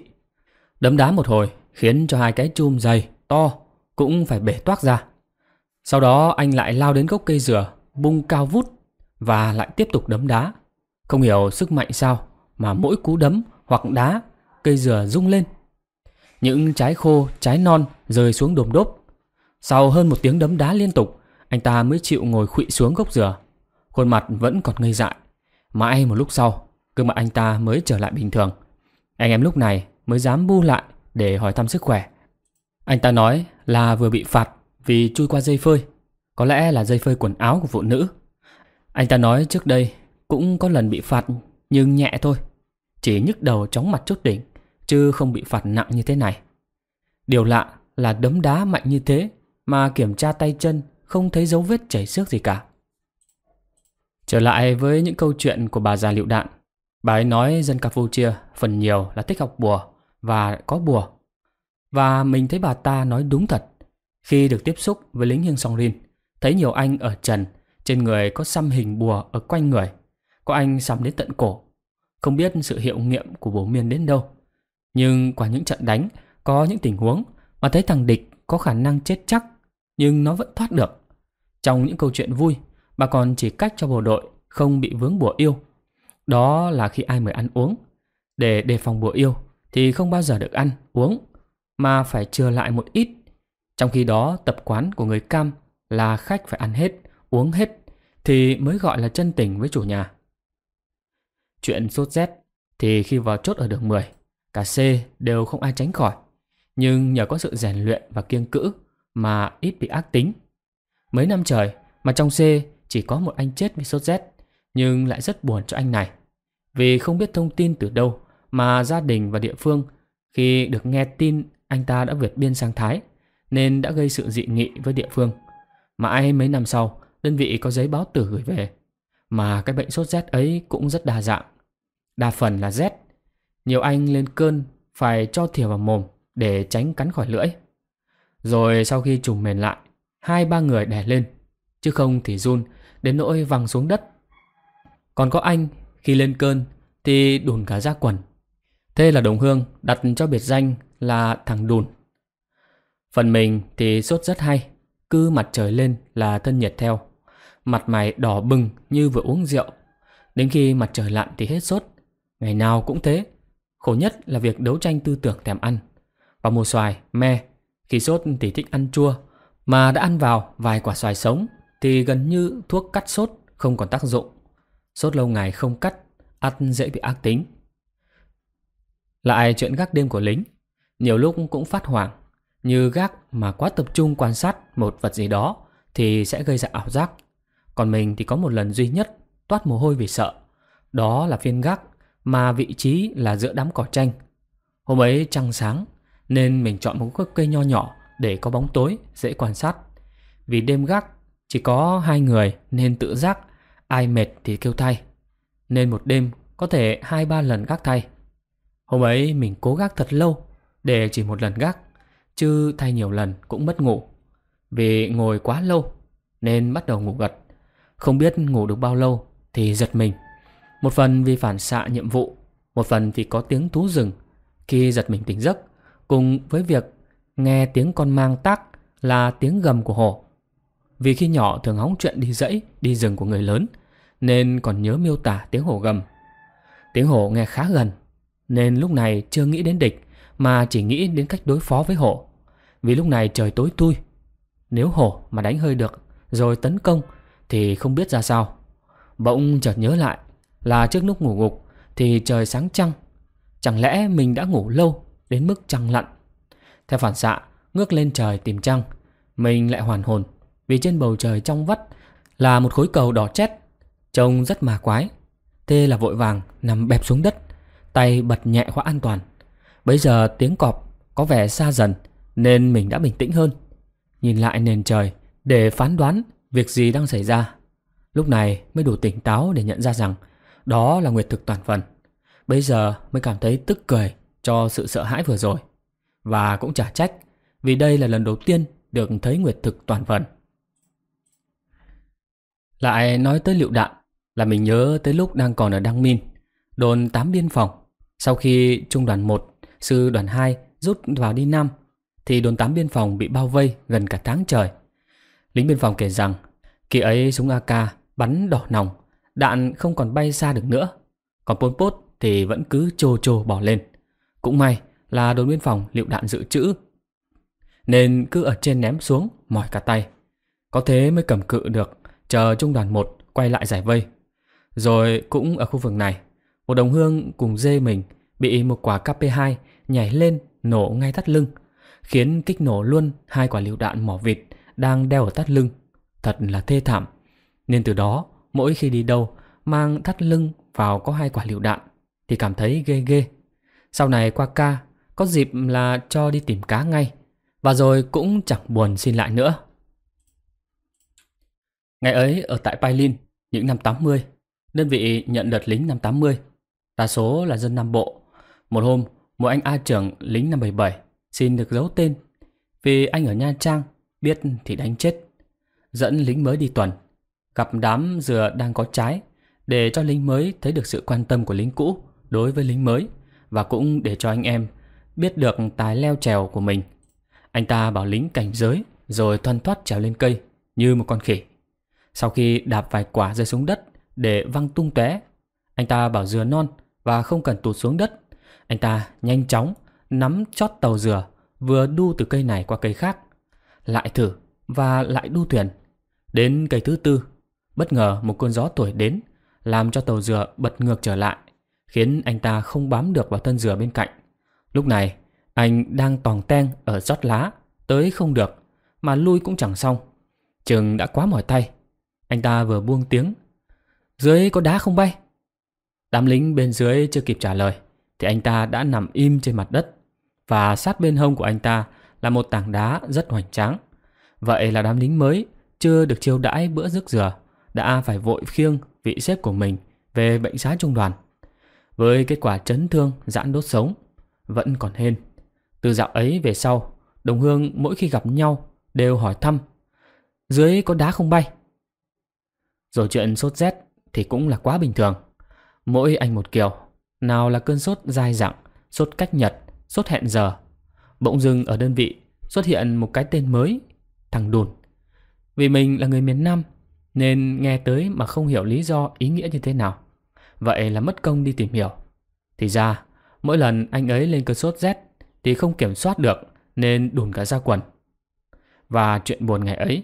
Đấm đá một hồi khiến cho hai cái chum dày, to cũng phải bể toác ra. Sau đó anh lại lao đến gốc cây dừa, bung cao vút và lại tiếp tục đấm đá. Không hiểu sức mạnh sao mà mỗi cú đấm hoặc đá cây dừa rung lên. Những trái khô, trái non rơi xuống đồm đốp. Sau hơn một tiếng đấm đá liên tục, anh ta mới chịu ngồi khuỵu xuống gốc dừa. Khuôn mặt vẫn còn ngây dại. Mãi một lúc sau, gương mặt anh ta mới trở lại bình thường. Anh em lúc này mới dám bu lại để hỏi thăm sức khỏe. Anh ta nói là vừa bị phạt vì chui qua dây phơi. Có lẽ là dây phơi quần áo của phụ nữ. Anh ta nói trước đây cũng có lần bị phạt nhưng nhẹ thôi. Chỉ nhức đầu chóng mặt chốt đỉnh chứ không bị phạt nặng như thế này. Điều lạ là đấm đá mạnh như thế mà kiểm tra tay chân không thấy dấu vết chảy xước gì cả. Trở lại với những câu chuyện của bà già liệu đạn. Bà ấy nói dân Campuchia phần nhiều là thích học bùa và có bùa. Và mình thấy bà ta nói đúng thật. Khi được tiếp xúc với lính Hiêng Song Rin, thấy nhiều anh ở trần, trên người có xăm hình bùa ở quanh người. Có anh xăm đến tận cổ. Không biết sự hiệu nghiệm của bố miên đến đâu nhưng qua những trận đánh, có những tình huống mà thấy thằng địch có khả năng chết chắc, nhưng nó vẫn thoát được. Trong những câu chuyện vui, bà còn chỉ cách cho bộ đội không bị vướng bùa yêu. Đó là khi ai mời ăn uống. Để đề phòng bùa yêu thì không bao giờ được ăn, uống, mà phải chừa lại một ít. Trong khi đó tập quán của người cam là khách phải ăn hết, uống hết thì mới gọi là chân tình với chủ nhà. Chuyện sốt rét thì khi vào chốt ở đường 10, Cả C đều không ai tránh khỏi, nhưng nhờ có sự rèn luyện và kiêng cữ mà ít bị ác tính. Mấy năm trời mà trong C chỉ có một anh chết vì sốt rét, nhưng lại rất buồn cho anh này. Vì không biết thông tin từ đâu mà gia đình và địa phương khi được nghe tin anh ta đã vượt biên sang Thái nên đã gây sự dị nghị với địa phương. Mãi mấy năm sau, đơn vị có giấy báo tử gửi về. Mà cái bệnh sốt rét ấy cũng rất đa dạng. Đa phần là rét nhiều anh lên cơn phải cho thìa vào mồm để tránh cắn khỏi lưỡi. Rồi sau khi trùng mền lại, hai ba người đè lên, chứ không thì run đến nỗi văng xuống đất. Còn có anh, khi lên cơn thì đùn cả ra quần. Thế là đồng hương đặt cho biệt danh là thằng đùn. Phần mình thì sốt rất hay, cứ mặt trời lên là thân nhiệt theo. Mặt mày đỏ bừng như vừa uống rượu. Đến khi mặt trời lặn thì hết sốt, ngày nào cũng thế. Khổ nhất là việc đấu tranh tư tưởng thèm ăn. Vào mùa xoài, me, khi sốt thì thích ăn chua, mà đã ăn vào vài quả xoài sống thì gần như thuốc cắt sốt không còn tác dụng. Sốt lâu ngày không cắt, ăn dễ bị ác tính. Lại chuyện gác đêm của lính, nhiều lúc cũng phát hoảng, như gác mà quá tập trung quan sát một vật gì đó thì sẽ gây ra ảo giác. Còn mình thì có một lần duy nhất toát mồ hôi vì sợ, đó là phiên gác mà vị trí là giữa đám cỏ tranh. Hôm ấy trăng sáng nên mình chọn một gốc cây nho nhỏ để có bóng tối dễ quan sát. Vì đêm gác chỉ có hai người nên tự giác, ai mệt thì kêu thay. Nên một đêm có thể hai ba lần gác thay. Hôm ấy mình cố gác thật lâu để chỉ một lần gác, chứ thay nhiều lần cũng mất ngủ. Vì ngồi quá lâu nên bắt đầu ngủ gật. Không biết ngủ được bao lâu thì giật mình một phần vì phản xạ nhiệm vụ, một phần vì có tiếng thú rừng. Khi giật mình tỉnh giấc, cùng với việc nghe tiếng con mang tác là tiếng gầm của hổ. Vì khi nhỏ thường hóng chuyện đi dẫy đi rừng của người lớn, nên còn nhớ miêu tả tiếng hổ gầm. Tiếng hổ nghe khá gần, nên lúc này chưa nghĩ đến địch mà chỉ nghĩ đến cách đối phó với hổ. Vì lúc này trời tối tui, nếu hổ mà đánh hơi được rồi tấn công thì không biết ra sao. Bỗng chợt nhớ lại là trước lúc ngủ gục thì trời sáng trăng. Chẳng lẽ mình đã ngủ lâu đến mức trăng lặn? Theo phản xạ, ngước lên trời tìm trăng, mình lại hoàn hồn vì trên bầu trời trong vắt là một khối cầu đỏ chét, trông rất mà quái. Tê là vội vàng nằm bẹp xuống đất, tay bật nhẹ khóa an toàn. Bây giờ tiếng cọp có vẻ xa dần nên mình đã bình tĩnh hơn. Nhìn lại nền trời để phán đoán việc gì đang xảy ra. Lúc này mới đủ tỉnh táo để nhận ra rằng đó là nguyệt thực toàn phần Bây giờ mới cảm thấy tức cười Cho sự sợ hãi vừa rồi Và cũng chả trách Vì đây là lần đầu tiên được thấy nguyệt thực toàn phần Lại nói tới liệu đạn Là mình nhớ tới lúc đang còn ở Đăng Min Đồn 8 biên phòng Sau khi trung đoàn 1 Sư đoàn 2 rút vào đi Nam Thì đồn 8 biên phòng bị bao vây gần cả tháng trời Lính biên phòng kể rằng Khi ấy súng AK bắn đỏ nòng Đạn không còn bay xa được nữa Còn Pol Pot thì vẫn cứ trồ trồ bỏ lên Cũng may là đồn biên phòng liệu đạn dự trữ Nên cứ ở trên ném xuống mỏi cả tay Có thế mới cầm cự được Chờ trung đoàn 1 quay lại giải vây Rồi cũng ở khu vực này Một đồng hương cùng dê mình Bị một quả KP2 nhảy lên nổ ngay thắt lưng Khiến kích nổ luôn hai quả liệu đạn mỏ vịt đang đeo ở thắt lưng Thật là thê thảm Nên từ đó mỗi khi đi đâu mang thắt lưng vào có hai quả lựu đạn thì cảm thấy ghê ghê. Sau này qua ca, có dịp là cho đi tìm cá ngay, và rồi cũng chẳng buồn xin lại nữa. Ngày ấy ở tại Pailin, những năm 80, đơn vị nhận đợt lính năm 80, đa số là dân Nam Bộ. Một hôm, một anh A trưởng lính năm 77 xin được giấu tên, vì anh ở Nha Trang, biết thì đánh chết. Dẫn lính mới đi tuần, gặp đám dừa đang có trái để cho lính mới thấy được sự quan tâm của lính cũ đối với lính mới và cũng để cho anh em biết được tài leo trèo của mình. Anh ta bảo lính cảnh giới rồi thoăn thoát trèo lên cây như một con khỉ. Sau khi đạp vài quả rơi xuống đất để văng tung tóe, anh ta bảo dừa non và không cần tụt xuống đất. Anh ta nhanh chóng nắm chót tàu dừa vừa đu từ cây này qua cây khác, lại thử và lại đu thuyền. Đến cây thứ tư Bất ngờ một cơn gió tuổi đến, làm cho tàu dừa bật ngược trở lại, khiến anh ta không bám được vào thân dừa bên cạnh. Lúc này, anh đang toàn ten ở rót lá, tới không được, mà lui cũng chẳng xong. trường đã quá mỏi tay, anh ta vừa buông tiếng. Dưới có đá không bay? Đám lính bên dưới chưa kịp trả lời, thì anh ta đã nằm im trên mặt đất. Và sát bên hông của anh ta là một tảng đá rất hoành tráng. Vậy là đám lính mới chưa được chiêu đãi bữa rước dừa đã phải vội khiêng vị xếp của mình về bệnh xá trung đoàn. Với kết quả chấn thương giãn đốt sống, vẫn còn hên. Từ dạo ấy về sau, đồng hương mỗi khi gặp nhau đều hỏi thăm. Dưới có đá không bay? Rồi chuyện sốt rét thì cũng là quá bình thường. Mỗi anh một kiểu, nào là cơn sốt dai dẳng, sốt cách nhật, sốt hẹn giờ. Bỗng dưng ở đơn vị xuất hiện một cái tên mới, thằng Đùn. Vì mình là người miền Nam nên nghe tới mà không hiểu lý do ý nghĩa như thế nào. Vậy là mất công đi tìm hiểu. Thì ra, mỗi lần anh ấy lên cơn sốt rét thì không kiểm soát được nên đùn cả ra quần. Và chuyện buồn ngày ấy,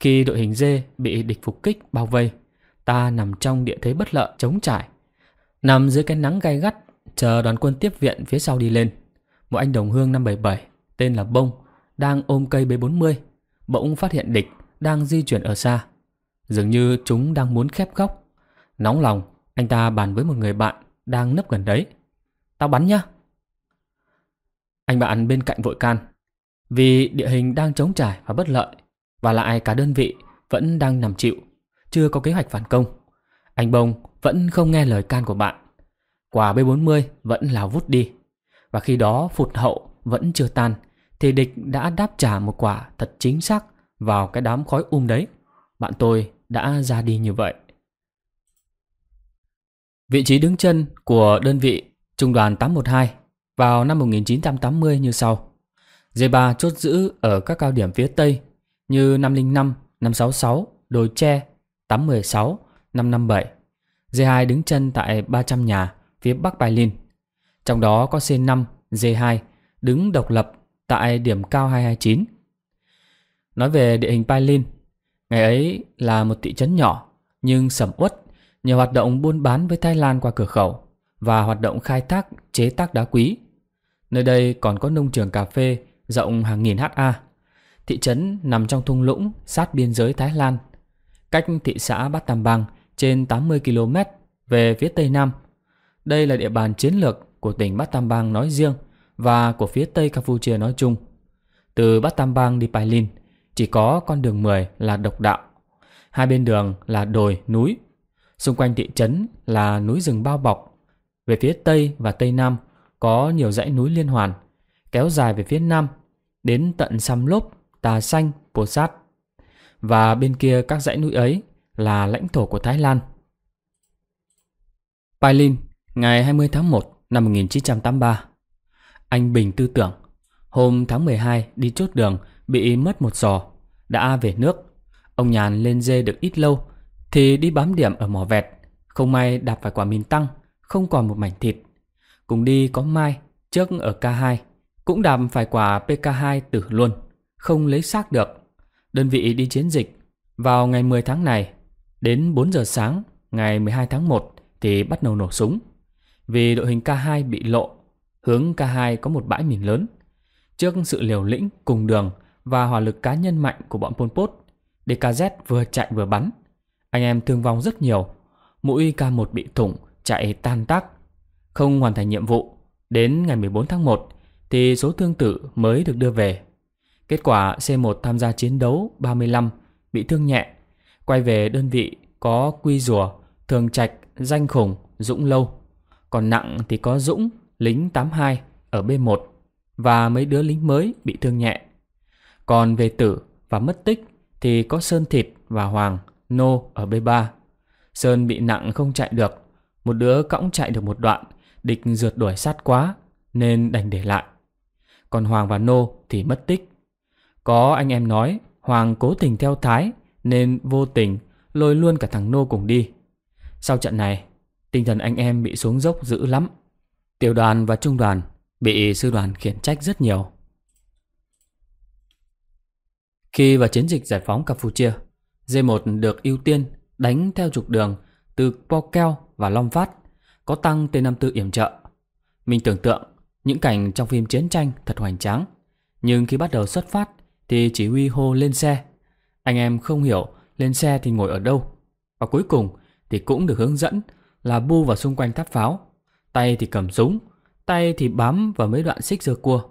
khi đội hình dê bị địch phục kích bao vây, ta nằm trong địa thế bất lợi chống trải. Nằm dưới cái nắng gai gắt, chờ đoàn quân tiếp viện phía sau đi lên. Một anh đồng hương năm 77, tên là Bông, đang ôm cây B40, bỗng phát hiện địch đang di chuyển ở xa. Dường như chúng đang muốn khép góc. Nóng lòng, anh ta bàn với một người bạn đang nấp gần đấy. Tao bắn nhá. Anh bạn bên cạnh vội can. Vì địa hình đang chống trải và bất lợi, và lại cả đơn vị vẫn đang nằm chịu, chưa có kế hoạch phản công. Anh Bông vẫn không nghe lời can của bạn. Quả B40 vẫn là vút đi. Và khi đó phụt hậu vẫn chưa tan, thì địch đã đáp trả một quả thật chính xác vào cái đám khói um đấy. Bạn tôi đã ra đi như vậy. Vị trí đứng chân của đơn vị Trung đoàn 812 vào năm 1980 như sau. D3 chốt giữ ở các cao điểm phía Tây như 505, 566, Đồi Tre, 816, 557. D2 đứng chân tại 300 nhà phía Bắc Berlin, Trong đó có C5, D2 đứng độc lập tại điểm cao 229. Nói về địa hình Berlin. Ngày ấy là một thị trấn nhỏ nhưng sầm uất, nhờ hoạt động buôn bán với Thái Lan qua cửa khẩu và hoạt động khai thác chế tác đá quý. Nơi đây còn có nông trường cà phê rộng hàng nghìn ha. Thị trấn nằm trong thung lũng sát biên giới Thái Lan, cách thị xã Bát Tam Bang trên 80 km về phía tây nam. Đây là địa bàn chiến lược của tỉnh Bát Tam Bang nói riêng và của phía tây Campuchia nói chung. Từ Bát Tam Bang đi Pai Lin – chỉ có con đường 10 là độc đạo. Hai bên đường là đồi, núi. Xung quanh thị trấn là núi rừng bao bọc. Về phía Tây và Tây Nam có nhiều dãy núi liên hoàn, kéo dài về phía Nam, đến tận Sam Lốp, Tà Xanh, pô Sát. Và bên kia các dãy núi ấy là lãnh thổ của Thái Lan. Pailin, ngày 20 tháng 1 năm 1983. Anh Bình tư tưởng, hôm tháng 12 đi chốt đường bị mất một giò, đã về nước. Ông Nhàn lên dê được ít lâu thì đi bám điểm ở mỏ vẹt, không may đạp phải quả mìn tăng, không còn một mảnh thịt. Cùng đi có Mai, trước ở K2, cũng đạp phải quả PK2 tử luôn, không lấy xác được. Đơn vị đi chiến dịch vào ngày 10 tháng này, đến 4 giờ sáng ngày 12 tháng 1 thì bắt đầu nổ súng. Vì đội hình K2 bị lộ, hướng K2 có một bãi mìn lớn. Trước sự liều lĩnh cùng đường và hỏa lực cá nhân mạnh của bọn Pol Pot, DKZ vừa chạy vừa bắn. Anh em thương vong rất nhiều, mũi K1 bị thủng, chạy tan tác, không hoàn thành nhiệm vụ. Đến ngày 14 tháng 1 thì số thương tử mới được đưa về. Kết quả C1 tham gia chiến đấu 35 bị thương nhẹ, quay về đơn vị có Quy Rùa, Thường Trạch, Danh Khủng, Dũng Lâu. Còn nặng thì có Dũng, lính 82 ở B1 và mấy đứa lính mới bị thương nhẹ. Còn về tử và mất tích thì có Sơn Thịt và Hoàng, Nô ở B3. Sơn bị nặng không chạy được, một đứa cõng chạy được một đoạn, địch rượt đuổi sát quá nên đành để lại. Còn Hoàng và Nô thì mất tích. Có anh em nói Hoàng cố tình theo Thái nên vô tình lôi luôn cả thằng Nô cùng đi. Sau trận này, tinh thần anh em bị xuống dốc dữ lắm. Tiểu đoàn và trung đoàn bị sư đoàn khiển trách rất nhiều. Khi vào chiến dịch giải phóng Campuchia, D1 được ưu tiên đánh theo trục đường từ Po Keo và Long Phát, có tăng T54 yểm trợ. Mình tưởng tượng những cảnh trong phim chiến tranh thật hoành tráng, nhưng khi bắt đầu xuất phát thì chỉ huy hô lên xe. Anh em không hiểu lên xe thì ngồi ở đâu. Và cuối cùng thì cũng được hướng dẫn là bu vào xung quanh tháp pháo, tay thì cầm súng, tay thì bám vào mấy đoạn xích dưa cua.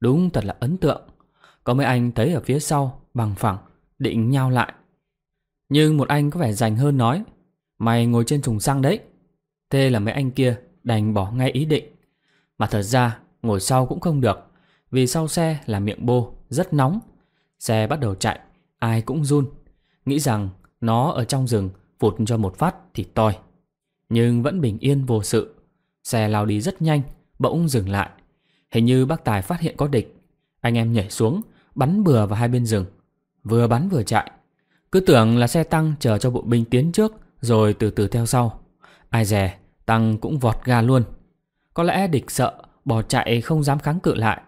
Đúng thật là ấn tượng. Có mấy anh thấy ở phía sau Bằng phẳng Định nhau lại Nhưng một anh có vẻ rành hơn nói Mày ngồi trên thùng xăng đấy Thế là mấy anh kia đành bỏ ngay ý định Mà thật ra ngồi sau cũng không được Vì sau xe là miệng bô Rất nóng Xe bắt đầu chạy Ai cũng run Nghĩ rằng nó ở trong rừng Vụt cho một phát thì toi Nhưng vẫn bình yên vô sự Xe lao đi rất nhanh Bỗng dừng lại Hình như bác Tài phát hiện có địch Anh em nhảy xuống bắn bừa vào hai bên rừng. Vừa bắn vừa chạy. Cứ tưởng là xe tăng chờ cho bộ binh tiến trước rồi từ từ theo sau. Ai dè, tăng cũng vọt ga luôn. Có lẽ địch sợ, bỏ chạy không dám kháng cự lại.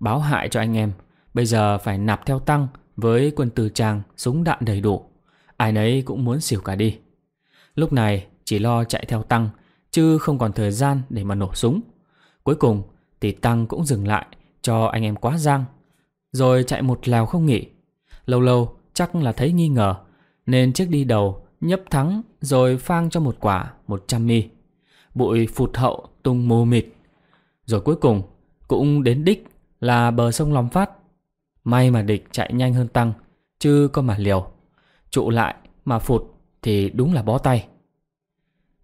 Báo hại cho anh em, bây giờ phải nạp theo tăng với quân từ trang, súng đạn đầy đủ. Ai nấy cũng muốn xỉu cả đi. Lúc này chỉ lo chạy theo tăng, chứ không còn thời gian để mà nổ súng. Cuối cùng thì tăng cũng dừng lại cho anh em quá giang rồi chạy một lèo không nghỉ. Lâu lâu chắc là thấy nghi ngờ, nên chiếc đi đầu nhấp thắng rồi phang cho một quả 100 mi. Bụi phụt hậu tung mù mịt. Rồi cuối cùng cũng đến đích là bờ sông Lòng Phát. May mà địch chạy nhanh hơn tăng, chứ có mà liều. Trụ lại mà phụt thì đúng là bó tay.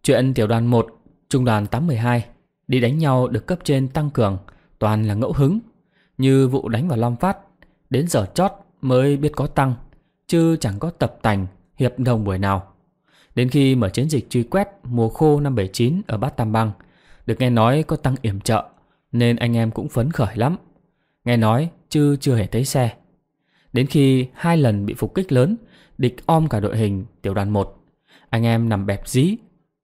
Chuyện tiểu đoàn 1, trung đoàn 812 đi đánh nhau được cấp trên tăng cường toàn là ngẫu hứng như vụ đánh vào Long Phát, đến giờ chót mới biết có tăng, chứ chẳng có tập tành, hiệp đồng buổi nào. Đến khi mở chiến dịch truy quét mùa khô năm 79 ở Bát Tam Bang, được nghe nói có tăng yểm trợ, nên anh em cũng phấn khởi lắm. Nghe nói chứ chưa hề thấy xe. Đến khi hai lần bị phục kích lớn, địch om cả đội hình tiểu đoàn 1. Anh em nằm bẹp dí,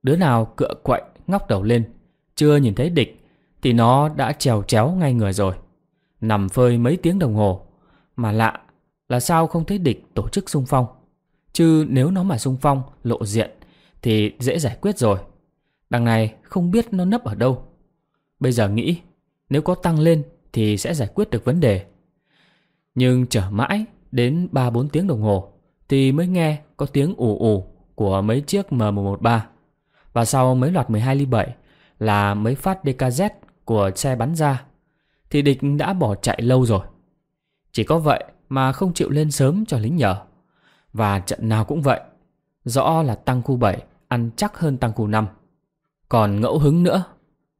đứa nào cựa quậy ngóc đầu lên, chưa nhìn thấy địch thì nó đã trèo chéo ngay người rồi nằm phơi mấy tiếng đồng hồ. Mà lạ là sao không thấy địch tổ chức xung phong. Chứ nếu nó mà xung phong, lộ diện thì dễ giải quyết rồi. Đằng này không biết nó nấp ở đâu. Bây giờ nghĩ nếu có tăng lên thì sẽ giải quyết được vấn đề. Nhưng chở mãi đến 3-4 tiếng đồng hồ thì mới nghe có tiếng ù ù của mấy chiếc M113. Và sau mấy loạt 12 ly 7 là mấy phát DKZ của xe bắn ra thì địch đã bỏ chạy lâu rồi. Chỉ có vậy mà không chịu lên sớm cho lính nhờ. Và trận nào cũng vậy. Rõ là tăng khu 7 ăn chắc hơn tăng khu 5. Còn ngẫu hứng nữa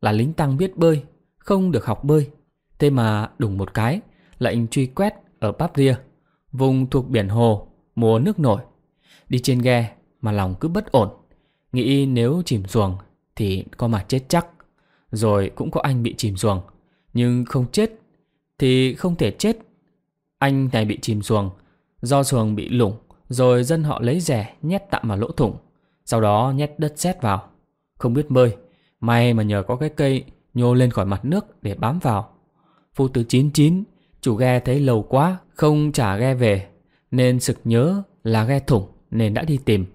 là lính tăng biết bơi, không được học bơi. Thế mà đùng một cái, lệnh truy quét ở Pap Ria, vùng thuộc biển hồ, mùa nước nổi. Đi trên ghe mà lòng cứ bất ổn, nghĩ nếu chìm xuồng thì có mà chết chắc. Rồi cũng có anh bị chìm xuồng nhưng không chết Thì không thể chết Anh này bị chìm xuồng Do xuồng bị lủng Rồi dân họ lấy rẻ nhét tạm vào lỗ thủng Sau đó nhét đất sét vào Không biết bơi May mà nhờ có cái cây nhô lên khỏi mặt nước để bám vào Phút thứ 99 Chủ ghe thấy lâu quá Không trả ghe về Nên sực nhớ là ghe thủng Nên đã đi tìm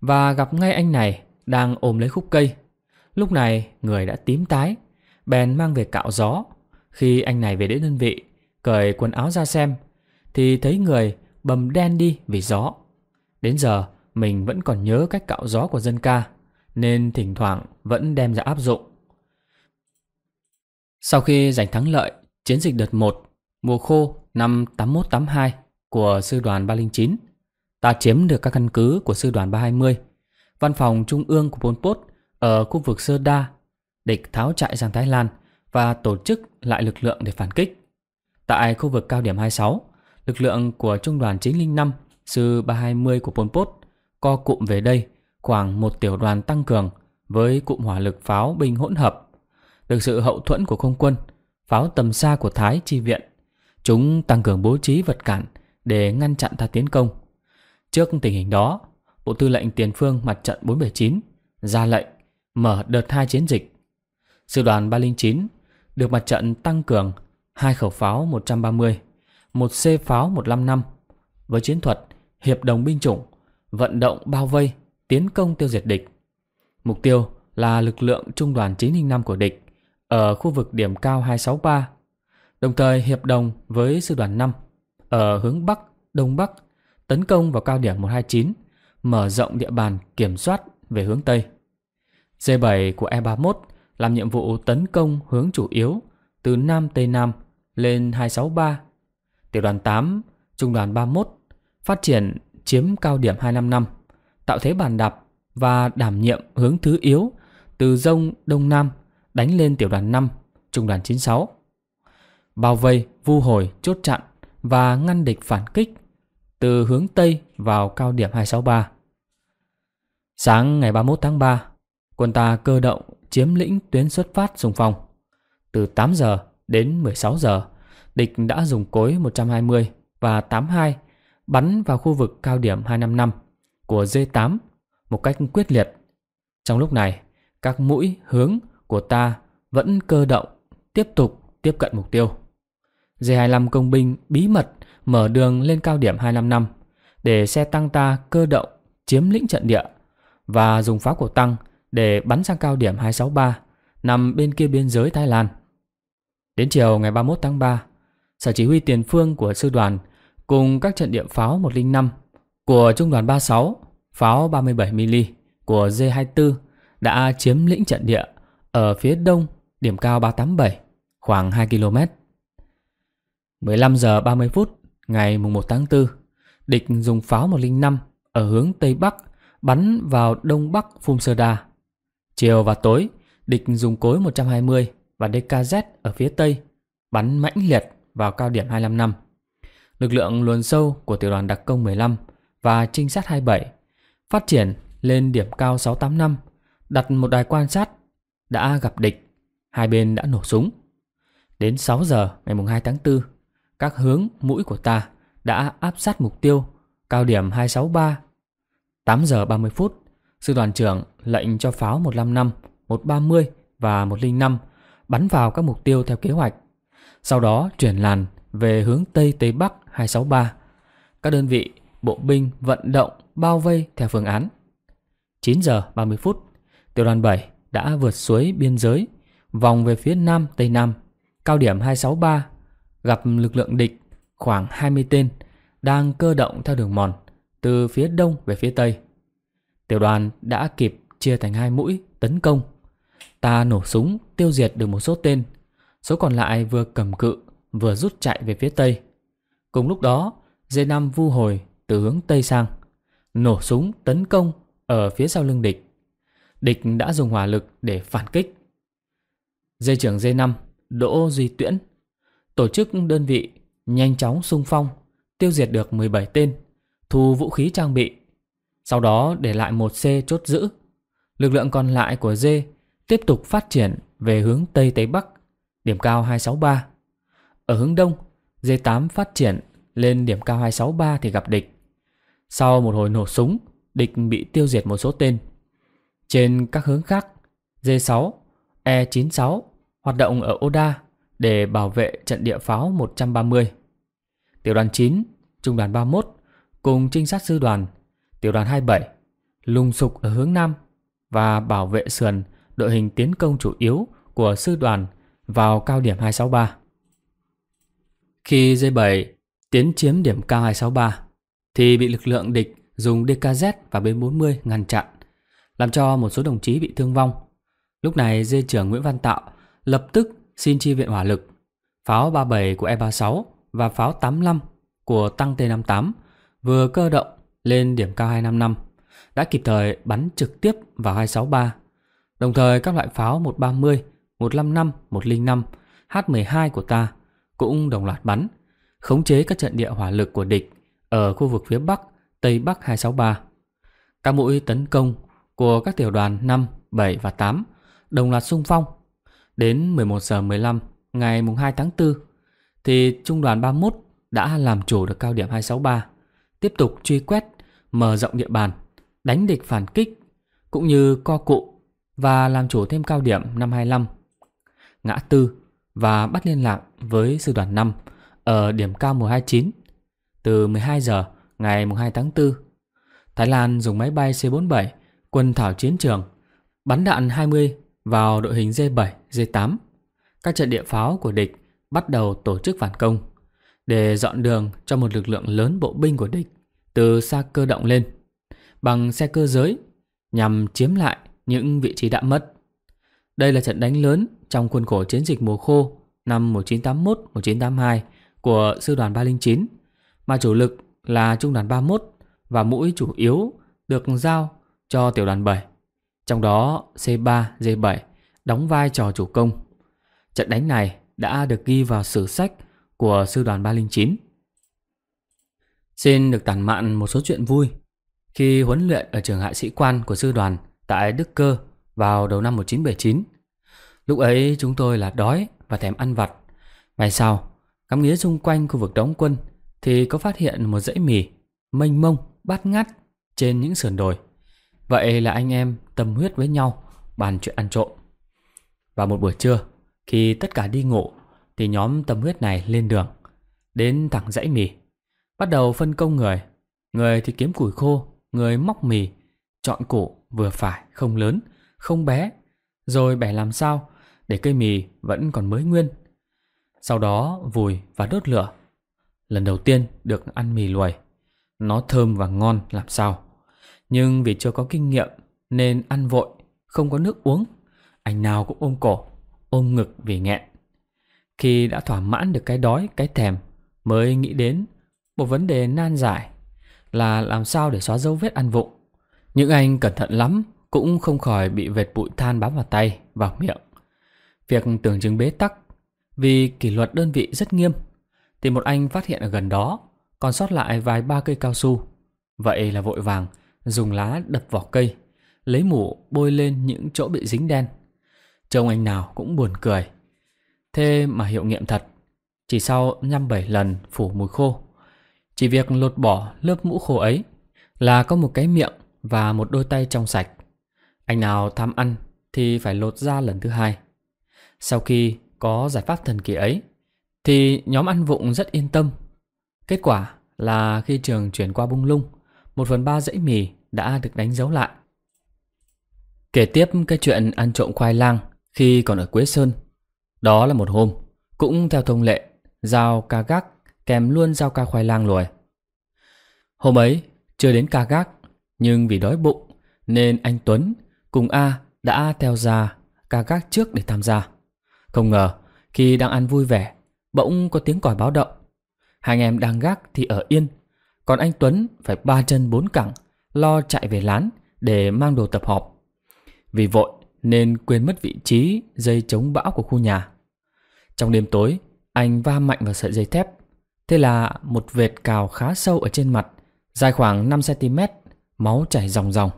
Và gặp ngay anh này Đang ôm lấy khúc cây Lúc này người đã tím tái bèn mang về cạo gió. Khi anh này về đến đơn vị, cởi quần áo ra xem, thì thấy người bầm đen đi vì gió. Đến giờ, mình vẫn còn nhớ cách cạo gió của dân ca, nên thỉnh thoảng vẫn đem ra áp dụng. Sau khi giành thắng lợi, chiến dịch đợt 1, mùa khô năm 81-82 của Sư đoàn 309, ta chiếm được các căn cứ của Sư đoàn 320, văn phòng trung ương của Pol Pot ở khu vực Sơ Đa địch tháo chạy sang Thái Lan và tổ chức lại lực lượng để phản kích. Tại khu vực cao điểm 26, lực lượng của Trung đoàn 905 sư 320 của Pol Pot co cụm về đây khoảng một tiểu đoàn tăng cường với cụm hỏa lực pháo binh hỗn hợp. Được sự hậu thuẫn của không quân, pháo tầm xa của Thái chi viện, chúng tăng cường bố trí vật cản để ngăn chặn ta tiến công. Trước tình hình đó, Bộ Tư lệnh Tiền phương Mặt trận 479 ra lệnh mở đợt hai chiến dịch Sư đoàn 309 được mặt trận tăng cường hai khẩu pháo 130, một C pháo 155 với chiến thuật hiệp đồng binh chủng, vận động bao vây, tiến công tiêu diệt địch. Mục tiêu là lực lượng trung đoàn 905 của địch ở khu vực điểm cao 263, đồng thời hiệp đồng với sư đoàn 5 ở hướng Bắc, Đông Bắc tấn công vào cao điểm 129, mở rộng địa bàn kiểm soát về hướng Tây. C7 của E31 làm nhiệm vụ tấn công hướng chủ yếu từ Nam Tây Nam lên 263. Tiểu đoàn 8, Trung đoàn 31 phát triển chiếm cao điểm 255 tạo thế bàn đạp và đảm nhiệm hướng thứ yếu từ rông Đông Nam đánh lên tiểu đoàn 5, Trung đoàn 96. Bao vây, vu hồi, chốt chặn và ngăn địch phản kích từ hướng Tây vào cao điểm 263. Sáng ngày 31 tháng 3, quân ta cơ động chiếm lĩnh tuyến xuất phát sung phong. Từ 8 giờ đến 16 giờ, địch đã dùng cối 120 và 82 bắn vào khu vực cao điểm 255 của D8 một cách quyết liệt. Trong lúc này, các mũi hướng của ta vẫn cơ động tiếp tục tiếp cận mục tiêu. D25 công binh bí mật mở đường lên cao điểm 255 để xe tăng ta cơ động chiếm lĩnh trận địa và dùng pháo của tăng để bắn sang cao điểm 263 nằm bên kia biên giới Thái Lan. Đến chiều ngày 31 tháng 3, Sở Chỉ huy Tiền Phương của Sư đoàn cùng các trận địa pháo 105 của Trung đoàn 36, pháo 37mm của J-24 đã chiếm lĩnh trận địa ở phía đông điểm cao 387, khoảng 2 km. 15 giờ 30 phút ngày 1 tháng 4, địch dùng pháo 105 ở hướng Tây Bắc bắn vào Đông Bắc Phumsada Chiều và tối, địch dùng cối 120 và DKZ ở phía Tây bắn mãnh liệt vào cao điểm 25 năm. Lực lượng luồn sâu của tiểu đoàn đặc công 15 và trinh sát 27 phát triển lên điểm cao 68 năm, đặt một đài quan sát, đã gặp địch, hai bên đã nổ súng. Đến 6 giờ ngày 2 tháng 4, các hướng mũi của ta đã áp sát mục tiêu cao điểm 263. 8 giờ 30 phút, sư đoàn trưởng lệnh cho pháo 155, 130 và 105 bắn vào các mục tiêu theo kế hoạch. Sau đó chuyển làn về hướng Tây Tây Bắc 263. Các đơn vị, bộ binh vận động bao vây theo phương án. 9 giờ 30 phút, tiểu đoàn 7 đã vượt suối biên giới, vòng về phía Nam Tây Nam, cao điểm 263, gặp lực lượng địch khoảng 20 tên đang cơ động theo đường mòn từ phía đông về phía tây. Tiểu đoàn đã kịp chia thành hai mũi tấn công. Ta nổ súng tiêu diệt được một số tên. Số còn lại vừa cầm cự vừa rút chạy về phía tây. Cùng lúc đó, D5 vu hồi từ hướng tây sang, nổ súng tấn công ở phía sau lưng địch. Địch đã dùng hỏa lực để phản kích. Dây trưởng D5 Đỗ Duy Tuyễn tổ chức đơn vị nhanh chóng xung phong, tiêu diệt được 17 tên, thu vũ khí trang bị sau đó để lại một C chốt giữ. Lực lượng còn lại của D tiếp tục phát triển về hướng Tây Tây Bắc, điểm cao 263. Ở hướng Đông, D8 phát triển lên điểm cao 263 thì gặp địch. Sau một hồi nổ súng, địch bị tiêu diệt một số tên. Trên các hướng khác, D6, E96 hoạt động ở Oda để bảo vệ trận địa pháo 130. Tiểu đoàn 9, Trung đoàn 31 cùng trinh sát sư đoàn tiểu đoàn 27 lùng sục ở hướng Nam và bảo vệ sườn đội hình tiến công chủ yếu của sư đoàn vào cao điểm 263. Khi D7 tiến chiếm điểm cao 263 thì bị lực lượng địch dùng DKZ và B40 ngăn chặn, làm cho một số đồng chí bị thương vong. Lúc này dê trưởng Nguyễn Văn Tạo lập tức xin chi viện hỏa lực, pháo 37 của E36 và pháo 85 của tăng T58 vừa cơ động lên điểm cao 255 đã kịp thời bắn trực tiếp vào 263. Đồng thời các loại pháo 130, 155, 105, H-12 của ta cũng đồng loạt bắn, khống chế các trận địa hỏa lực của địch ở khu vực phía Bắc, Tây Bắc 263. Các mũi tấn công của các tiểu đoàn 5, 7 và 8 đồng loạt xung phong. Đến 11 giờ 15 ngày 2 tháng 4 thì Trung đoàn 31 đã làm chủ được cao điểm 263, tiếp tục truy quét mở rộng địa bàn, đánh địch phản kích, cũng như co cụ và làm chủ thêm cao điểm năm 25, ngã tư và bắt liên lạc với sư đoàn 5 ở điểm cao mùa 29 từ 12 giờ ngày 2 tháng 4. Thái Lan dùng máy bay C-47 quân thảo chiến trường bắn đạn 20 vào đội hình D-7, D-8. Các trận địa pháo của địch bắt đầu tổ chức phản công để dọn đường cho một lực lượng lớn bộ binh của địch từ xa cơ động lên bằng xe cơ giới nhằm chiếm lại những vị trí đã mất. Đây là trận đánh lớn trong khuôn khổ chiến dịch mùa khô năm 1981-1982 của Sư đoàn 309 mà chủ lực là Trung đoàn 31 và mũi chủ yếu được giao cho Tiểu đoàn 7. Trong đó C3-D7 đóng vai trò chủ công. Trận đánh này đã được ghi vào sử sách của Sư đoàn 309. Xin được tản mạn một số chuyện vui. Khi huấn luyện ở trường hạ sĩ quan của sư đoàn tại Đức Cơ vào đầu năm 1979, lúc ấy chúng tôi là đói và thèm ăn vặt. Ngày sau, ngắm nghía xung quanh khu vực đóng quân thì có phát hiện một dãy mì mênh mông, bát ngát trên những sườn đồi. Vậy là anh em tâm huyết với nhau bàn chuyện ăn trộm. Và một buổi trưa, khi tất cả đi ngủ thì nhóm tâm huyết này lên đường đến thẳng dãy mì Bắt đầu phân công người Người thì kiếm củi khô Người móc mì Chọn củ vừa phải không lớn Không bé Rồi bẻ làm sao Để cây mì vẫn còn mới nguyên Sau đó vùi và đốt lửa Lần đầu tiên được ăn mì luồi Nó thơm và ngon làm sao Nhưng vì chưa có kinh nghiệm Nên ăn vội Không có nước uống Anh nào cũng ôm cổ Ôm ngực vì nghẹn Khi đã thỏa mãn được cái đói, cái thèm Mới nghĩ đến một vấn đề nan giải là làm sao để xóa dấu vết ăn vụng. Những anh cẩn thận lắm cũng không khỏi bị vệt bụi than bám vào tay, vào miệng. Việc tưởng chứng bế tắc vì kỷ luật đơn vị rất nghiêm thì một anh phát hiện ở gần đó còn sót lại vài ba cây cao su. Vậy là vội vàng dùng lá đập vỏ cây, lấy mủ bôi lên những chỗ bị dính đen. Trông anh nào cũng buồn cười. Thế mà hiệu nghiệm thật, chỉ sau nhăm bảy lần phủ mùi khô chỉ việc lột bỏ lớp mũ khô ấy là có một cái miệng và một đôi tay trong sạch. Anh nào tham ăn thì phải lột ra lần thứ hai. Sau khi có giải pháp thần kỳ ấy, thì nhóm ăn vụng rất yên tâm. Kết quả là khi trường chuyển qua bung lung, một phần ba dãy mì đã được đánh dấu lại. Kể tiếp cái chuyện ăn trộm khoai lang khi còn ở Quế Sơn. Đó là một hôm, cũng theo thông lệ, Giao ca gác kèm luôn rau ca khoai lang luổi. Hôm ấy, chưa đến ca gác, nhưng vì đói bụng nên anh Tuấn cùng A đã theo ra ca gác trước để tham gia. Không ngờ, khi đang ăn vui vẻ, bỗng có tiếng còi báo động. Hai anh em đang gác thì ở yên, còn anh Tuấn phải ba chân bốn cẳng lo chạy về lán để mang đồ tập họp. Vì vội nên quên mất vị trí dây chống bão của khu nhà. Trong đêm tối, anh va mạnh vào sợi dây thép Thế là một vệt cào khá sâu ở trên mặt, dài khoảng 5cm, máu chảy ròng ròng.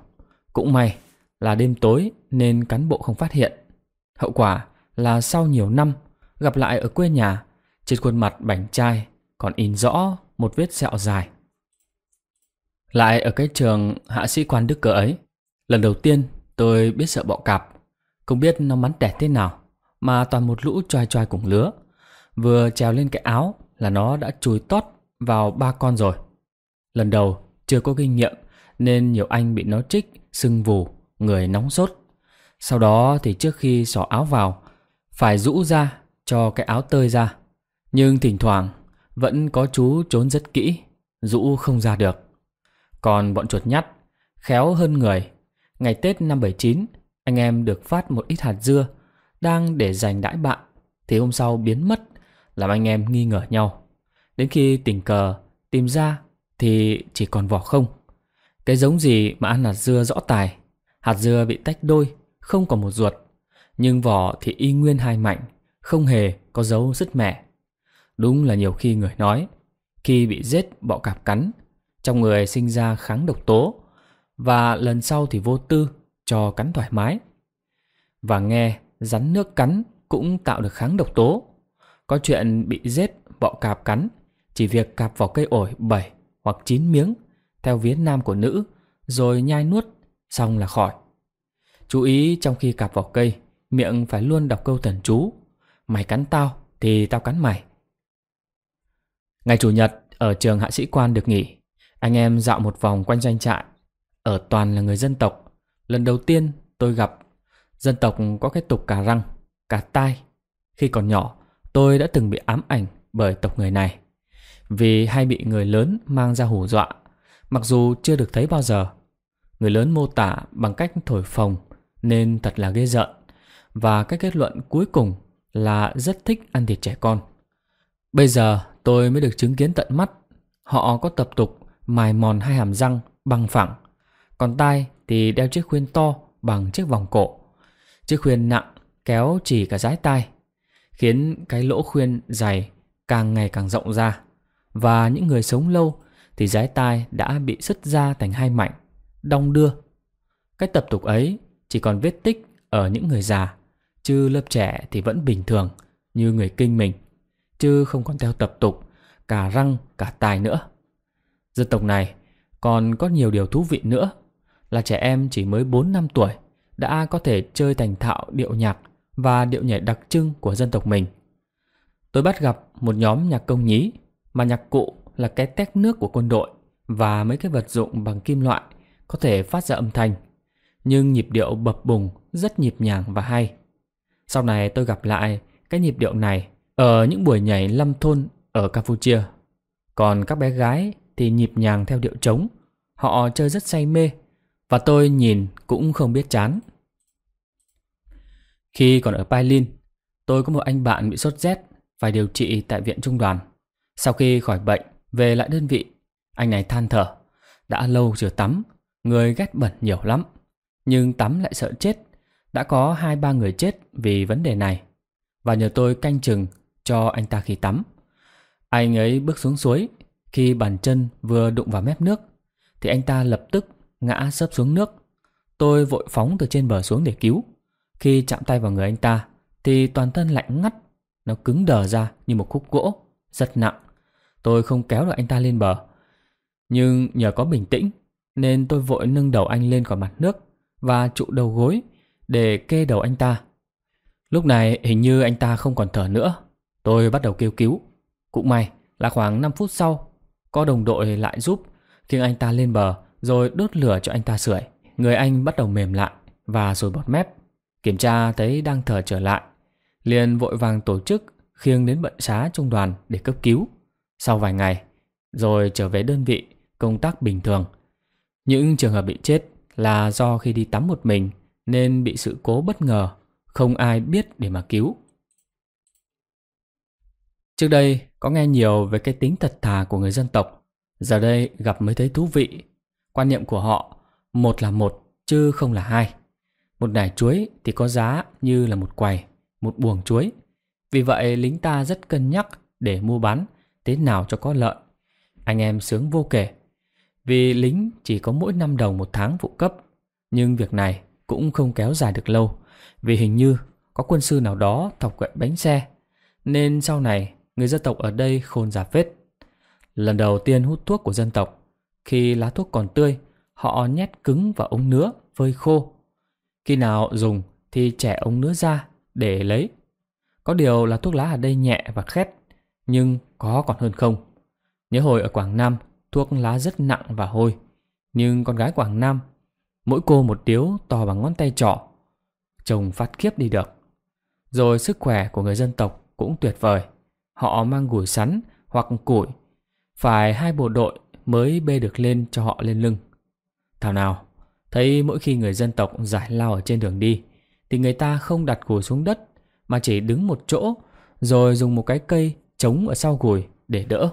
Cũng may là đêm tối nên cán bộ không phát hiện. Hậu quả là sau nhiều năm, gặp lại ở quê nhà, trên khuôn mặt bảnh trai còn in rõ một vết sẹo dài. Lại ở cái trường hạ sĩ quan Đức cờ ấy, lần đầu tiên tôi biết sợ bọ cạp, không biết nó mắn đẻ thế nào, mà toàn một lũ choai choai cùng lứa. Vừa trèo lên cái áo là nó đã chui tót vào ba con rồi. Lần đầu chưa có kinh nghiệm nên nhiều anh bị nó trích, sưng vù, người nóng sốt. Sau đó thì trước khi xỏ áo vào, phải rũ ra cho cái áo tơi ra. Nhưng thỉnh thoảng vẫn có chú trốn rất kỹ, rũ không ra được. Còn bọn chuột nhắt, khéo hơn người. Ngày Tết năm 79, anh em được phát một ít hạt dưa, đang để dành đãi bạn, thì hôm sau biến mất làm anh em nghi ngờ nhau. Đến khi tình cờ tìm ra thì chỉ còn vỏ không. Cái giống gì mà ăn hạt dưa rõ tài, hạt dưa bị tách đôi, không còn một ruột, nhưng vỏ thì y nguyên hai mạnh, không hề có dấu dứt mẻ. Đúng là nhiều khi người nói, khi bị giết bọ cạp cắn, trong người sinh ra kháng độc tố, và lần sau thì vô tư cho cắn thoải mái. Và nghe rắn nước cắn cũng tạo được kháng độc tố, có chuyện bị giết, bọ cạp cắn, chỉ việc cạp vào cây ổi 7 hoặc 9 miếng, theo viến nam của nữ, rồi nhai nuốt, xong là khỏi. Chú ý trong khi cạp vào cây, miệng phải luôn đọc câu thần chú. Mày cắn tao thì tao cắn mày. Ngày Chủ nhật, ở trường hạ sĩ quan được nghỉ, anh em dạo một vòng quanh doanh trại. Ở toàn là người dân tộc. Lần đầu tiên tôi gặp, dân tộc có cái tục cà răng, cà tai. Khi còn nhỏ, Tôi đã từng bị ám ảnh bởi tộc người này Vì hay bị người lớn mang ra hù dọa Mặc dù chưa được thấy bao giờ Người lớn mô tả bằng cách thổi phồng Nên thật là ghê giận Và cái kết luận cuối cùng là rất thích ăn thịt trẻ con Bây giờ tôi mới được chứng kiến tận mắt Họ có tập tục mài mòn hai hàm răng bằng phẳng Còn tai thì đeo chiếc khuyên to bằng chiếc vòng cổ Chiếc khuyên nặng kéo chỉ cả dái tai khiến cái lỗ khuyên dày càng ngày càng rộng ra. Và những người sống lâu thì rái tai đã bị sứt ra thành hai mảnh, đong đưa. Cái tập tục ấy chỉ còn vết tích ở những người già, chứ lớp trẻ thì vẫn bình thường như người kinh mình, chứ không còn theo tập tục cả răng cả tai nữa. Dân tộc này còn có nhiều điều thú vị nữa là trẻ em chỉ mới 4 năm tuổi đã có thể chơi thành thạo điệu nhạc và điệu nhảy đặc trưng của dân tộc mình. Tôi bắt gặp một nhóm nhạc công nhí mà nhạc cụ là cái tét nước của quân đội và mấy cái vật dụng bằng kim loại có thể phát ra âm thanh, nhưng nhịp điệu bập bùng rất nhịp nhàng và hay. Sau này tôi gặp lại cái nhịp điệu này ở những buổi nhảy lâm thôn ở Campuchia. Còn các bé gái thì nhịp nhàng theo điệu trống, họ chơi rất say mê và tôi nhìn cũng không biết chán. Khi còn ở Pailin, tôi có một anh bạn bị sốt rét phải điều trị tại viện trung đoàn. Sau khi khỏi bệnh, về lại đơn vị, anh này than thở. Đã lâu chưa tắm, người ghét bẩn nhiều lắm. Nhưng tắm lại sợ chết. Đã có hai ba người chết vì vấn đề này. Và nhờ tôi canh chừng cho anh ta khi tắm. Anh ấy bước xuống suối. Khi bàn chân vừa đụng vào mép nước, thì anh ta lập tức ngã sấp xuống nước. Tôi vội phóng từ trên bờ xuống để cứu. Khi chạm tay vào người anh ta Thì toàn thân lạnh ngắt Nó cứng đờ ra như một khúc gỗ Rất nặng Tôi không kéo được anh ta lên bờ Nhưng nhờ có bình tĩnh Nên tôi vội nâng đầu anh lên khỏi mặt nước Và trụ đầu gối Để kê đầu anh ta Lúc này hình như anh ta không còn thở nữa Tôi bắt đầu kêu cứu Cũng may là khoảng 5 phút sau Có đồng đội lại giúp Khiến anh ta lên bờ rồi đốt lửa cho anh ta sưởi Người anh bắt đầu mềm lại Và rồi bọt mép Kiểm tra thấy đang thở trở lại, liền vội vàng tổ chức khiêng đến bệnh xá trung đoàn để cấp cứu. Sau vài ngày, rồi trở về đơn vị, công tác bình thường. Những trường hợp bị chết là do khi đi tắm một mình nên bị sự cố bất ngờ, không ai biết để mà cứu. Trước đây có nghe nhiều về cái tính thật thà của người dân tộc, giờ đây gặp mới thấy thú vị. Quan niệm của họ một là một chứ không là hai. Một nải chuối thì có giá như là một quầy, một buồng chuối. Vì vậy lính ta rất cân nhắc để mua bán thế nào cho có lợi. Anh em sướng vô kể. Vì lính chỉ có mỗi năm đồng một tháng phụ cấp. Nhưng việc này cũng không kéo dài được lâu. Vì hình như có quân sư nào đó thọc quậy bánh xe. Nên sau này người dân tộc ở đây khôn giả phết. Lần đầu tiên hút thuốc của dân tộc, khi lá thuốc còn tươi, họ nhét cứng vào ống nứa, phơi khô khi nào dùng thì trẻ ống nứa ra để lấy. Có điều là thuốc lá ở đây nhẹ và khét, nhưng có còn hơn không. Nhớ hồi ở Quảng Nam, thuốc lá rất nặng và hôi. Nhưng con gái Quảng Nam, mỗi cô một điếu to bằng ngón tay trỏ. Chồng phát kiếp đi được. Rồi sức khỏe của người dân tộc cũng tuyệt vời. Họ mang gùi sắn hoặc củi. Phải hai bộ đội mới bê được lên cho họ lên lưng. Thảo nào, Thấy mỗi khi người dân tộc giải lao ở trên đường đi Thì người ta không đặt củi xuống đất Mà chỉ đứng một chỗ Rồi dùng một cái cây chống ở sau gùi để đỡ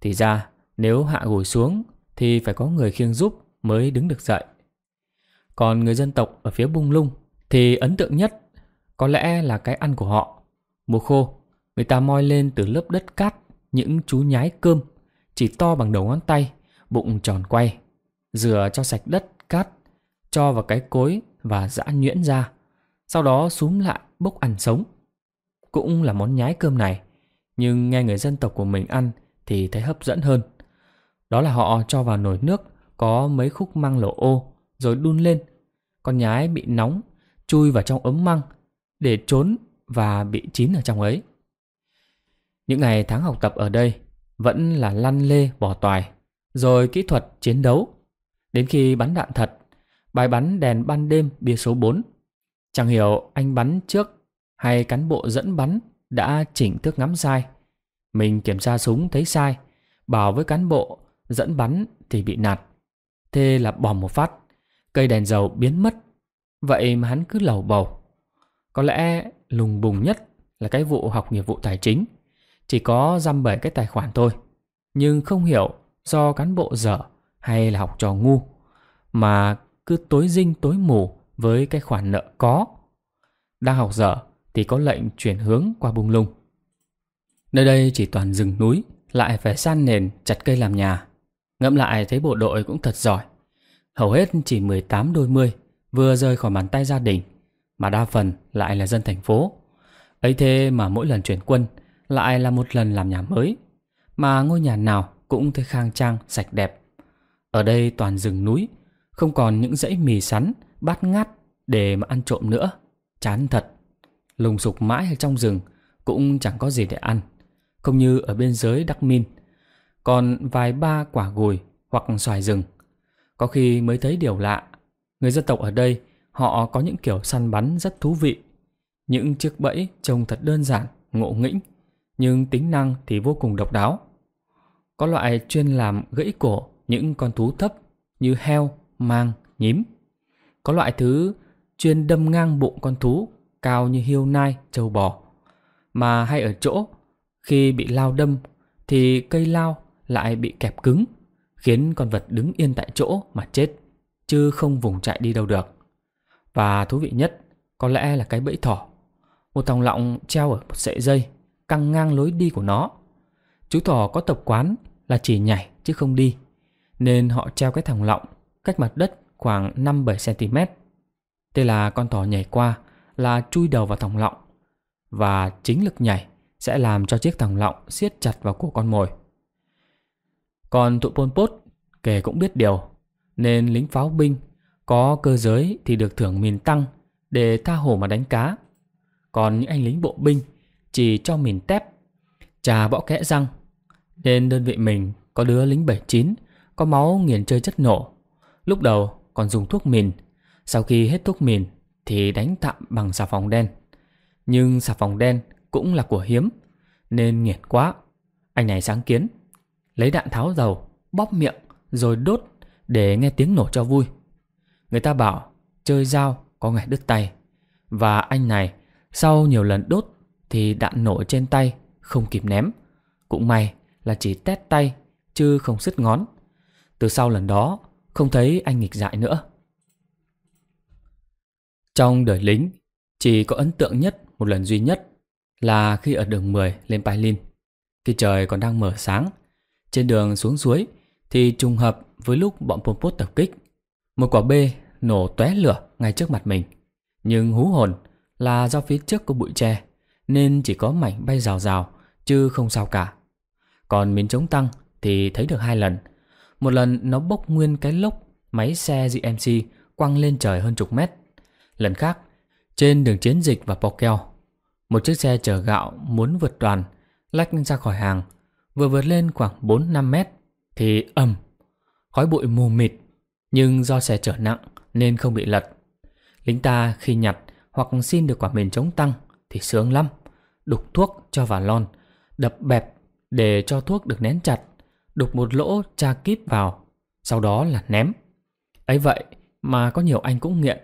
Thì ra nếu hạ gùi xuống Thì phải có người khiêng giúp mới đứng được dậy Còn người dân tộc ở phía bung lung Thì ấn tượng nhất có lẽ là cái ăn của họ Mùa khô người ta moi lên từ lớp đất cát Những chú nhái cơm chỉ to bằng đầu ngón tay Bụng tròn quay Rửa cho sạch đất cát cho vào cái cối và dã nhuyễn ra, sau đó xúm lại bốc ăn sống. Cũng là món nhái cơm này, nhưng nghe người dân tộc của mình ăn thì thấy hấp dẫn hơn. Đó là họ cho vào nồi nước có mấy khúc măng lẩu ô rồi đun lên. Con nhái bị nóng, chui vào trong ấm măng để trốn và bị chín ở trong ấy. Những ngày tháng học tập ở đây vẫn là lăn lê bỏ toài, rồi kỹ thuật chiến đấu Đến khi bắn đạn thật, bài bắn đèn ban đêm bia số 4. Chẳng hiểu anh bắn trước hay cán bộ dẫn bắn đã chỉnh thước ngắm sai. Mình kiểm tra súng thấy sai, bảo với cán bộ dẫn bắn thì bị nạt. Thế là bòm một phát, cây đèn dầu biến mất. Vậy mà hắn cứ lầu bầu. Có lẽ lùng bùng nhất là cái vụ học nghiệp vụ tài chính. Chỉ có dăm bảy cái tài khoản thôi. Nhưng không hiểu do cán bộ dở hay là học trò ngu mà cứ tối dinh tối mù với cái khoản nợ có. Đang học dở thì có lệnh chuyển hướng qua bung lung. Nơi đây chỉ toàn rừng núi, lại phải san nền chặt cây làm nhà. Ngẫm lại thấy bộ đội cũng thật giỏi. Hầu hết chỉ 18 đôi mươi vừa rời khỏi bàn tay gia đình mà đa phần lại là dân thành phố. Ấy thế mà mỗi lần chuyển quân lại là một lần làm nhà mới mà ngôi nhà nào cũng thấy khang trang, sạch đẹp ở đây toàn rừng núi, không còn những dãy mì sắn, bát ngát để mà ăn trộm nữa. Chán thật. Lùng sục mãi ở trong rừng cũng chẳng có gì để ăn. Không như ở biên giới Đắc Min. Còn vài ba quả gùi hoặc xoài rừng. Có khi mới thấy điều lạ. Người dân tộc ở đây họ có những kiểu săn bắn rất thú vị. Những chiếc bẫy trông thật đơn giản, ngộ nghĩnh, nhưng tính năng thì vô cùng độc đáo. Có loại chuyên làm gãy cổ những con thú thấp như heo, mang, nhím. Có loại thứ chuyên đâm ngang bụng con thú cao như hiêu nai, trâu bò. Mà hay ở chỗ, khi bị lao đâm thì cây lao lại bị kẹp cứng, khiến con vật đứng yên tại chỗ mà chết, chứ không vùng chạy đi đâu được. Và thú vị nhất có lẽ là cái bẫy thỏ. Một thòng lọng treo ở một sợi dây, căng ngang lối đi của nó. Chú thỏ có tập quán là chỉ nhảy chứ không đi nên họ treo cái thòng lọng cách mặt đất khoảng 5-7cm. Thế là con thỏ nhảy qua là chui đầu vào thòng lọng và chính lực nhảy sẽ làm cho chiếc thòng lọng siết chặt vào cổ con mồi. Còn tụi Pol Pot kể cũng biết điều nên lính pháo binh có cơ giới thì được thưởng mìn tăng để tha hồ mà đánh cá. Còn những anh lính bộ binh chỉ cho mìn tép, trà bõ kẽ răng. Nên đơn vị mình có đứa lính 79 có máu nghiền chơi chất nổ. Lúc đầu còn dùng thuốc mìn, sau khi hết thuốc mìn thì đánh tạm bằng xà phòng đen. Nhưng xà phòng đen cũng là của hiếm, nên nghiền quá. Anh này sáng kiến, lấy đạn tháo dầu, bóp miệng rồi đốt để nghe tiếng nổ cho vui. Người ta bảo chơi dao có ngày đứt tay. Và anh này sau nhiều lần đốt thì đạn nổ trên tay không kịp ném. Cũng may là chỉ tét tay chứ không sứt ngón. Từ sau lần đó, không thấy anh nghịch dại nữa. Trong đời lính, chỉ có ấn tượng nhất một lần duy nhất là khi ở đường 10 lên pailin Khi trời còn đang mở sáng, trên đường xuống suối thì trùng hợp với lúc bọn Pol Pot tập kích. Một quả bê nổ tóe lửa ngay trước mặt mình. Nhưng hú hồn là do phía trước có bụi tre nên chỉ có mảnh bay rào rào chứ không sao cả. Còn miếng chống tăng thì thấy được hai lần – một lần nó bốc nguyên cái lốc máy xe GMC quăng lên trời hơn chục mét. Lần khác, trên đường chiến dịch và Pokeo, một chiếc xe chở gạo muốn vượt đoàn, lách ra khỏi hàng, vừa vượt lên khoảng 4-5 mét, thì ầm, khói bụi mù mịt, nhưng do xe chở nặng nên không bị lật. Lính ta khi nhặt hoặc xin được quả mìn chống tăng thì sướng lắm, đục thuốc cho vào lon, đập bẹp để cho thuốc được nén chặt đục một lỗ tra kíp vào, sau đó là ném. Ấy vậy mà có nhiều anh cũng nghiện.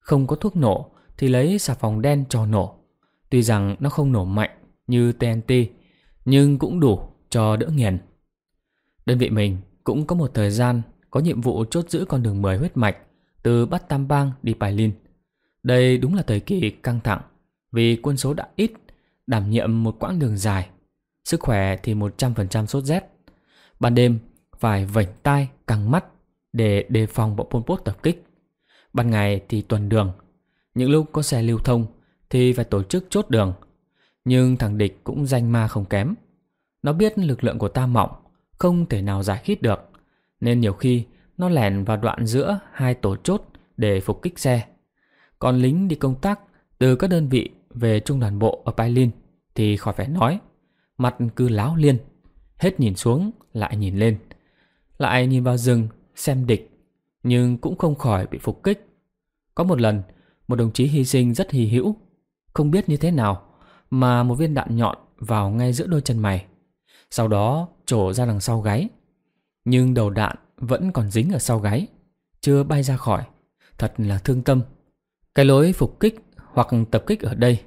Không có thuốc nổ thì lấy xà phòng đen cho nổ. Tuy rằng nó không nổ mạnh như TNT, nhưng cũng đủ cho đỡ nghiền. Đơn vị mình cũng có một thời gian có nhiệm vụ chốt giữ con đường 10 huyết mạch từ Bát Tam Bang đi Bài Linh. Đây đúng là thời kỳ căng thẳng vì quân số đã ít, đảm nhiệm một quãng đường dài. Sức khỏe thì 100% sốt rét. Ban đêm phải vảnh tai, căng mắt để đề phòng bọn Pol Pot tập kích. Ban ngày thì tuần đường, những lúc có xe lưu thông thì phải tổ chức chốt đường. Nhưng thằng địch cũng danh ma không kém. Nó biết lực lượng của ta mỏng, không thể nào giải khít được. Nên nhiều khi nó lẻn vào đoạn giữa hai tổ chốt để phục kích xe. Còn lính đi công tác từ các đơn vị về trung đoàn bộ ở Pai thì khỏi phải nói. Mặt cứ láo liên, hết nhìn xuống lại nhìn lên. Lại nhìn vào rừng, xem địch, nhưng cũng không khỏi bị phục kích. Có một lần, một đồng chí hy sinh rất hy hữu, không biết như thế nào mà một viên đạn nhọn vào ngay giữa đôi chân mày, sau đó trổ ra đằng sau gáy. Nhưng đầu đạn vẫn còn dính ở sau gáy, chưa bay ra khỏi, thật là thương tâm. Cái lối phục kích hoặc tập kích ở đây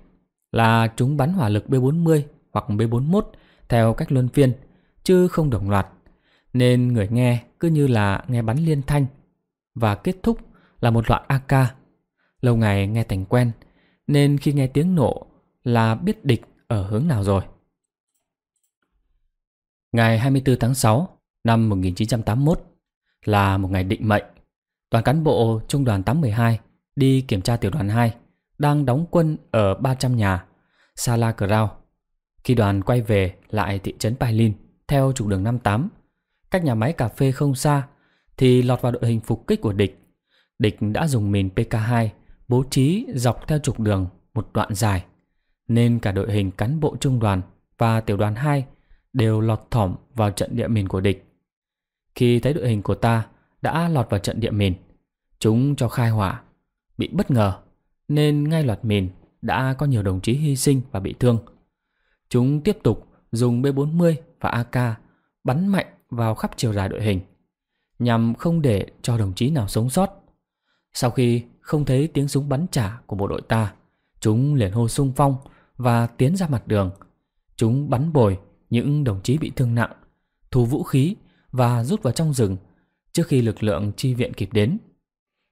là chúng bắn hỏa lực B40 hoặc B41 theo cách luân phiên chứ không đồng loạt, nên người nghe cứ như là nghe bắn liên thanh và kết thúc là một loại AK. Lâu ngày nghe thành quen, nên khi nghe tiếng nổ là biết địch ở hướng nào rồi. Ngày 24 tháng 6 năm 1981 là một ngày định mệnh. Toàn cán bộ Trung đoàn 812 đi kiểm tra tiểu đoàn 2 đang đóng quân ở 300 nhà, Sala Crao. Khi đoàn quay về lại thị trấn Pailin, theo trục đường 58, cách nhà máy cà phê không xa, thì lọt vào đội hình phục kích của địch. Địch đã dùng mìn PK2 bố trí dọc theo trục đường một đoạn dài, nên cả đội hình cán bộ trung đoàn và tiểu đoàn 2 đều lọt thỏm vào trận địa mìn của địch. Khi thấy đội hình của ta đã lọt vào trận địa mìn, chúng cho khai hỏa, bị bất ngờ, nên ngay loạt mìn đã có nhiều đồng chí hy sinh và bị thương. Chúng tiếp tục dùng B40 và AK bắn mạnh vào khắp chiều dài đội hình, nhằm không để cho đồng chí nào sống sót. Sau khi không thấy tiếng súng bắn trả của bộ đội ta, chúng liền hô sung phong và tiến ra mặt đường. Chúng bắn bồi những đồng chí bị thương nặng, thu vũ khí và rút vào trong rừng trước khi lực lượng chi viện kịp đến.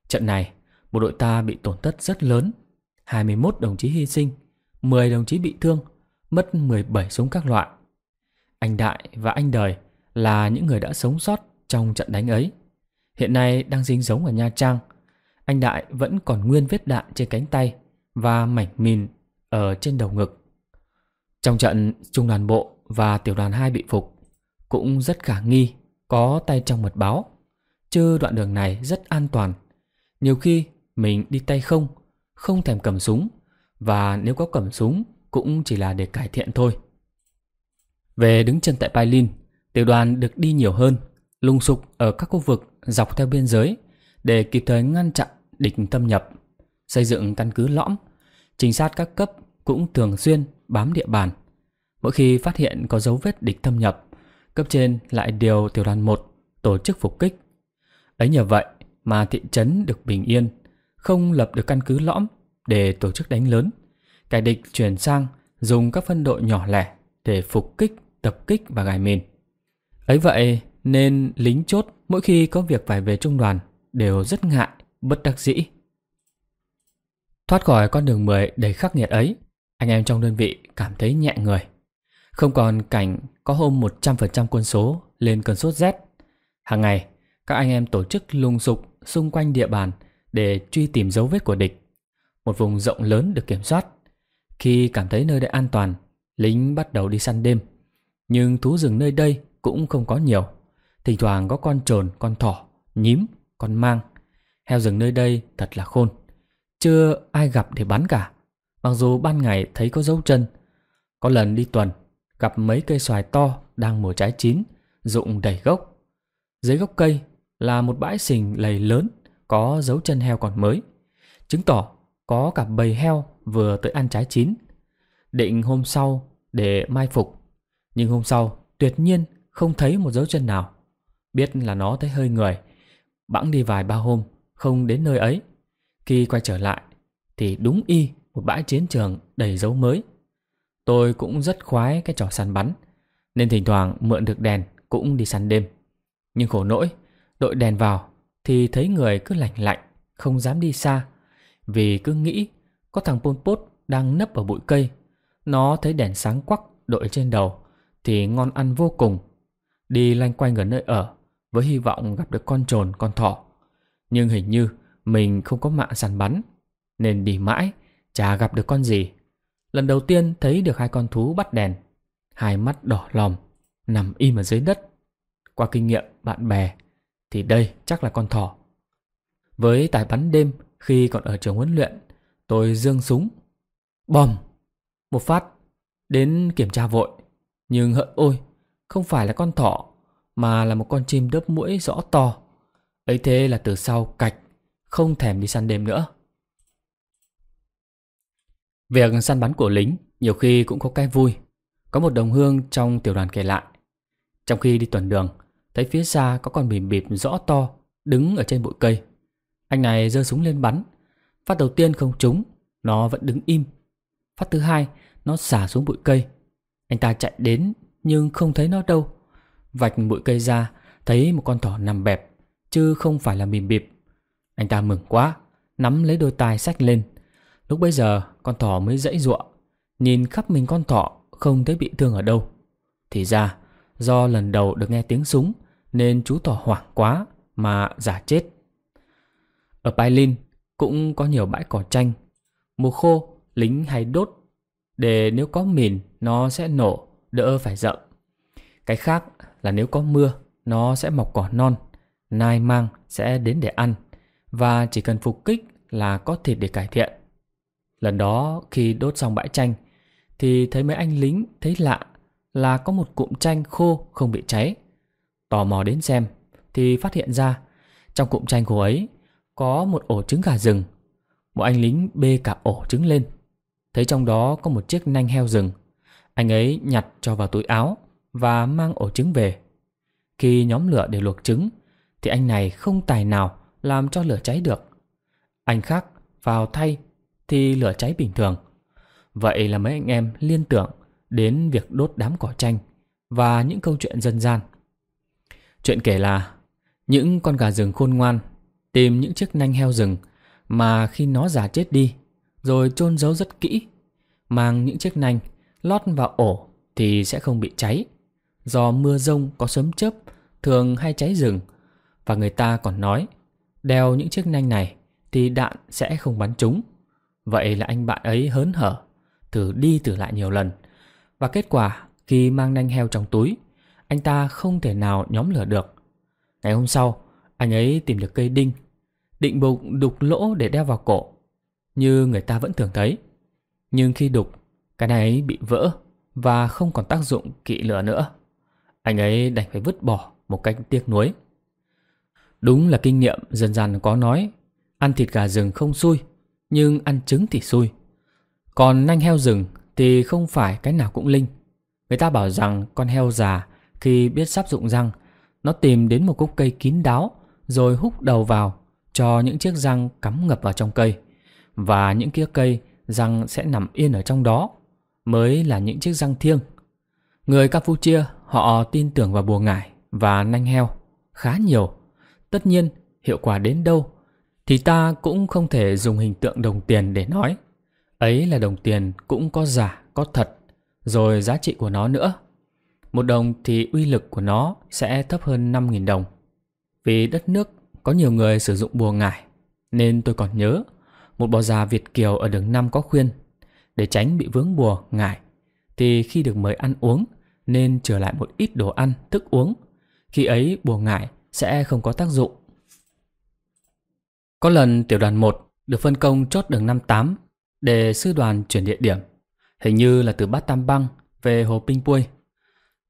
Trận này, bộ đội ta bị tổn thất rất lớn, 21 đồng chí hy sinh, 10 đồng chí bị thương, mất 17 súng các loại anh Đại và anh Đời là những người đã sống sót trong trận đánh ấy. Hiện nay đang dính giống ở Nha Trang. Anh Đại vẫn còn nguyên vết đạn trên cánh tay và mảnh mìn ở trên đầu ngực. Trong trận trung đoàn bộ và tiểu đoàn 2 bị phục cũng rất khả nghi có tay trong mật báo. Chứ đoạn đường này rất an toàn. Nhiều khi mình đi tay không, không thèm cầm súng và nếu có cầm súng cũng chỉ là để cải thiện thôi. Về đứng chân tại Pailin, tiểu đoàn được đi nhiều hơn, lung sục ở các khu vực dọc theo biên giới để kịp thời ngăn chặn địch thâm nhập, xây dựng căn cứ lõm. Trinh sát các cấp cũng thường xuyên bám địa bàn. Mỗi khi phát hiện có dấu vết địch thâm nhập, cấp trên lại điều tiểu đoàn 1 tổ chức phục kích. Ấy nhờ vậy mà thị trấn được bình yên, không lập được căn cứ lõm để tổ chức đánh lớn. Kẻ địch chuyển sang dùng các phân đội nhỏ lẻ để phục kích tập kích và gài mìn. Ấy vậy nên lính chốt mỗi khi có việc phải về trung đoàn đều rất ngại, bất đắc dĩ. Thoát khỏi con đường 10 đầy khắc nghiệt ấy, anh em trong đơn vị cảm thấy nhẹ người. Không còn cảnh có hôm 100% quân số lên cơn sốt rét. Hàng ngày, các anh em tổ chức lùng sục xung quanh địa bàn để truy tìm dấu vết của địch. Một vùng rộng lớn được kiểm soát. Khi cảm thấy nơi đây an toàn, lính bắt đầu đi săn đêm. Nhưng thú rừng nơi đây cũng không có nhiều Thỉnh thoảng có con trồn, con thỏ, nhím, con mang Heo rừng nơi đây thật là khôn Chưa ai gặp để bắn cả Mặc dù ban ngày thấy có dấu chân Có lần đi tuần Gặp mấy cây xoài to đang mùa trái chín Rụng đầy gốc Dưới gốc cây là một bãi sình lầy lớn Có dấu chân heo còn mới Chứng tỏ có cặp bầy heo vừa tới ăn trái chín Định hôm sau để mai phục nhưng hôm sau, tuyệt nhiên không thấy một dấu chân nào. Biết là nó thấy hơi người. Bẵng đi vài ba hôm, không đến nơi ấy. Khi quay trở lại, thì đúng y một bãi chiến trường đầy dấu mới. Tôi cũng rất khoái cái trò săn bắn, nên thỉnh thoảng mượn được đèn cũng đi săn đêm. Nhưng khổ nỗi, đội đèn vào thì thấy người cứ lạnh lạnh, không dám đi xa. Vì cứ nghĩ có thằng Pol Pot đang nấp ở bụi cây. Nó thấy đèn sáng quắc đội trên đầu thì ngon ăn vô cùng. Đi lanh quanh gần nơi ở với hy vọng gặp được con trồn, con thỏ. Nhưng hình như mình không có mạng săn bắn nên đi mãi chả gặp được con gì. Lần đầu tiên thấy được hai con thú bắt đèn, hai mắt đỏ lòm, nằm im ở dưới đất. Qua kinh nghiệm bạn bè thì đây chắc là con thỏ. Với tài bắn đêm khi còn ở trường huấn luyện, tôi dương súng. Bom! Một phát, đến kiểm tra vội. Nhưng hỡi ôi, không phải là con thỏ, mà là một con chim đớp mũi rõ to. Ấy thế là từ sau cạch, không thèm đi săn đêm nữa. Việc săn bắn của lính nhiều khi cũng có cái vui. Có một đồng hương trong tiểu đoàn kể lại. Trong khi đi tuần đường, thấy phía xa có con bìm bịp rõ to đứng ở trên bụi cây. Anh này giơ súng lên bắn. Phát đầu tiên không trúng, nó vẫn đứng im. Phát thứ hai, nó xả xuống bụi cây anh ta chạy đến nhưng không thấy nó đâu. Vạch bụi cây ra, thấy một con thỏ nằm bẹp, chứ không phải là mìm bịp. Anh ta mừng quá, nắm lấy đôi tai sách lên. Lúc bấy giờ, con thỏ mới dãy ruộng. Nhìn khắp mình con thỏ, không thấy bị thương ở đâu. Thì ra, do lần đầu được nghe tiếng súng, nên chú thỏ hoảng quá mà giả chết. Ở Pailin cũng có nhiều bãi cỏ chanh Mùa khô, lính hay đốt để nếu có mìn nó sẽ nổ, đỡ phải rậm. Cái khác là nếu có mưa, nó sẽ mọc cỏ non, nai mang sẽ đến để ăn và chỉ cần phục kích là có thịt để cải thiện. Lần đó khi đốt xong bãi chanh thì thấy mấy anh lính thấy lạ là có một cụm chanh khô không bị cháy. Tò mò đến xem thì phát hiện ra trong cụm chanh của ấy có một ổ trứng gà rừng. Một anh lính bê cả ổ trứng lên Thấy trong đó có một chiếc nanh heo rừng Anh ấy nhặt cho vào túi áo Và mang ổ trứng về Khi nhóm lửa để luộc trứng Thì anh này không tài nào Làm cho lửa cháy được Anh khác vào thay Thì lửa cháy bình thường Vậy là mấy anh em liên tưởng Đến việc đốt đám cỏ tranh Và những câu chuyện dân gian Chuyện kể là Những con gà rừng khôn ngoan Tìm những chiếc nanh heo rừng Mà khi nó già chết đi rồi chôn giấu rất kỹ. Mang những chiếc nành lót vào ổ thì sẽ không bị cháy. Do mưa rông có sớm chớp thường hay cháy rừng và người ta còn nói đeo những chiếc nanh này thì đạn sẽ không bắn trúng. Vậy là anh bạn ấy hớn hở, thử đi thử lại nhiều lần. Và kết quả khi mang nanh heo trong túi, anh ta không thể nào nhóm lửa được. Ngày hôm sau, anh ấy tìm được cây đinh, định bụng đục lỗ để đeo vào cổ như người ta vẫn thường thấy. Nhưng khi đục, cái này ấy bị vỡ và không còn tác dụng kỵ lửa nữa. Anh ấy đành phải vứt bỏ một cách tiếc nuối. Đúng là kinh nghiệm dần dần có nói, ăn thịt gà rừng không xui, nhưng ăn trứng thì xui. Còn nanh heo rừng thì không phải cái nào cũng linh. Người ta bảo rằng con heo già khi biết sắp dụng răng, nó tìm đến một gốc cây kín đáo rồi húc đầu vào cho những chiếc răng cắm ngập vào trong cây và những kia cây răng sẽ nằm yên ở trong đó mới là những chiếc răng thiêng. Người Campuchia họ tin tưởng vào bùa ngải và nanh heo khá nhiều. Tất nhiên hiệu quả đến đâu thì ta cũng không thể dùng hình tượng đồng tiền để nói. Ấy là đồng tiền cũng có giả, có thật, rồi giá trị của nó nữa. Một đồng thì uy lực của nó sẽ thấp hơn 5.000 đồng. Vì đất nước có nhiều người sử dụng bùa ngải, nên tôi còn nhớ một bò già Việt Kiều ở đường năm có khuyên Để tránh bị vướng bùa, ngại Thì khi được mời ăn uống Nên trở lại một ít đồ ăn, thức uống Khi ấy bùa ngại sẽ không có tác dụng Có lần tiểu đoàn 1 được phân công chốt đường 58 Để sư đoàn chuyển địa điểm Hình như là từ Bát Tam Băng về Hồ Pinh Puôi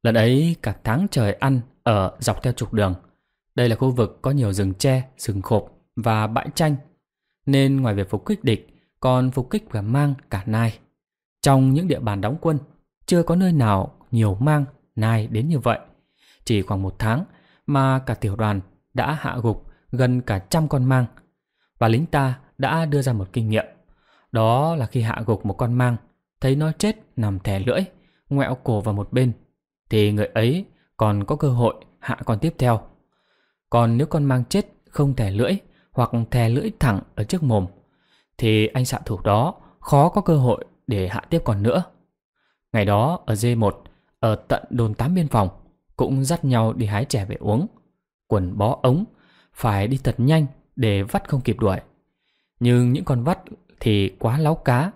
Lần ấy cả tháng trời ăn ở dọc theo trục đường. Đây là khu vực có nhiều rừng tre, rừng khộp và bãi chanh nên ngoài việc phục kích địch còn phục kích cả mang cả nai. Trong những địa bàn đóng quân, chưa có nơi nào nhiều mang nai đến như vậy. Chỉ khoảng một tháng mà cả tiểu đoàn đã hạ gục gần cả trăm con mang. Và lính ta đã đưa ra một kinh nghiệm. Đó là khi hạ gục một con mang, thấy nó chết nằm thẻ lưỡi, ngoẹo cổ vào một bên, thì người ấy còn có cơ hội hạ con tiếp theo. Còn nếu con mang chết không thẻ lưỡi hoặc thè lưỡi thẳng ở trước mồm, thì anh xạ thủ đó khó có cơ hội để hạ tiếp còn nữa. Ngày đó ở D1, ở tận đồn tám biên phòng, cũng dắt nhau đi hái chè về uống. Quần bó ống, phải đi thật nhanh để vắt không kịp đuổi. Nhưng những con vắt thì quá láo cá,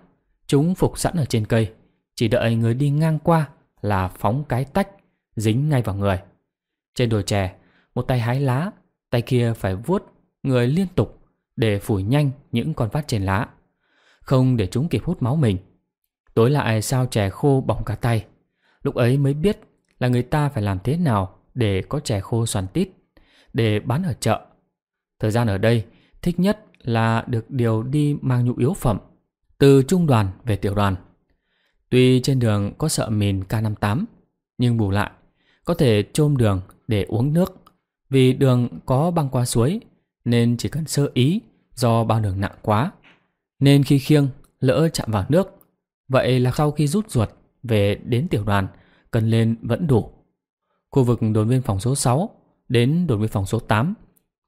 chúng phục sẵn ở trên cây, chỉ đợi người đi ngang qua là phóng cái tách, dính ngay vào người. Trên đồi chè, một tay hái lá, tay kia phải vuốt người liên tục để phủi nhanh những con vắt trên lá, không để chúng kịp hút máu mình. Tối lại sao chè khô bỏng cả tay, lúc ấy mới biết là người ta phải làm thế nào để có chè khô xoắn tít, để bán ở chợ. Thời gian ở đây thích nhất là được điều đi mang nhu yếu phẩm từ trung đoàn về tiểu đoàn. Tuy trên đường có sợ mìn K58, nhưng bù lại, có thể trôm đường để uống nước vì đường có băng qua suối nên chỉ cần sơ ý do bao đường nặng quá. Nên khi khiêng, lỡ chạm vào nước, vậy là sau khi rút ruột về đến tiểu đoàn, cần lên vẫn đủ. Khu vực đồn biên phòng số 6 đến đồn biên phòng số 8,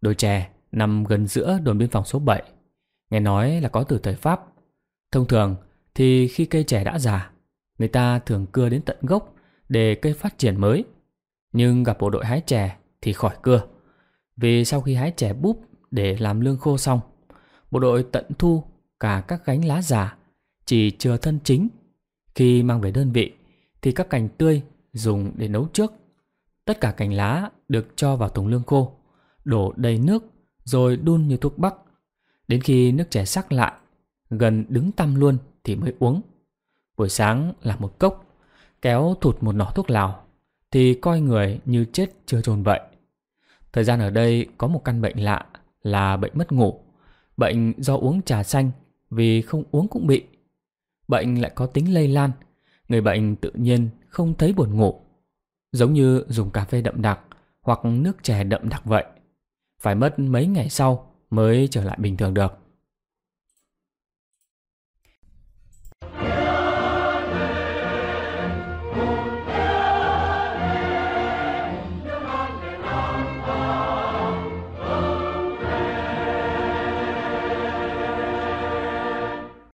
đồi chè nằm gần giữa đồn biên phòng số 7. Nghe nói là có từ thời Pháp. Thông thường thì khi cây chè đã già, người ta thường cưa đến tận gốc để cây phát triển mới. Nhưng gặp bộ đội hái chè thì khỏi cưa. Vì sau khi hái trẻ búp để làm lương khô xong, bộ đội tận thu cả các gánh lá già, chỉ chừa thân chính. Khi mang về đơn vị thì các cành tươi dùng để nấu trước. Tất cả cành lá được cho vào thùng lương khô, đổ đầy nước rồi đun như thuốc bắc. Đến khi nước trẻ sắc lại, gần đứng tăm luôn thì mới uống. Buổi sáng là một cốc, kéo thụt một nỏ thuốc lào thì coi người như chết chưa trồn vậy. Thời gian ở đây có một căn bệnh lạ là bệnh mất ngủ. Bệnh do uống trà xanh vì không uống cũng bị. Bệnh lại có tính lây lan. Người bệnh tự nhiên không thấy buồn ngủ. Giống như dùng cà phê đậm đặc hoặc nước chè đậm đặc vậy. Phải mất mấy ngày sau mới trở lại bình thường được.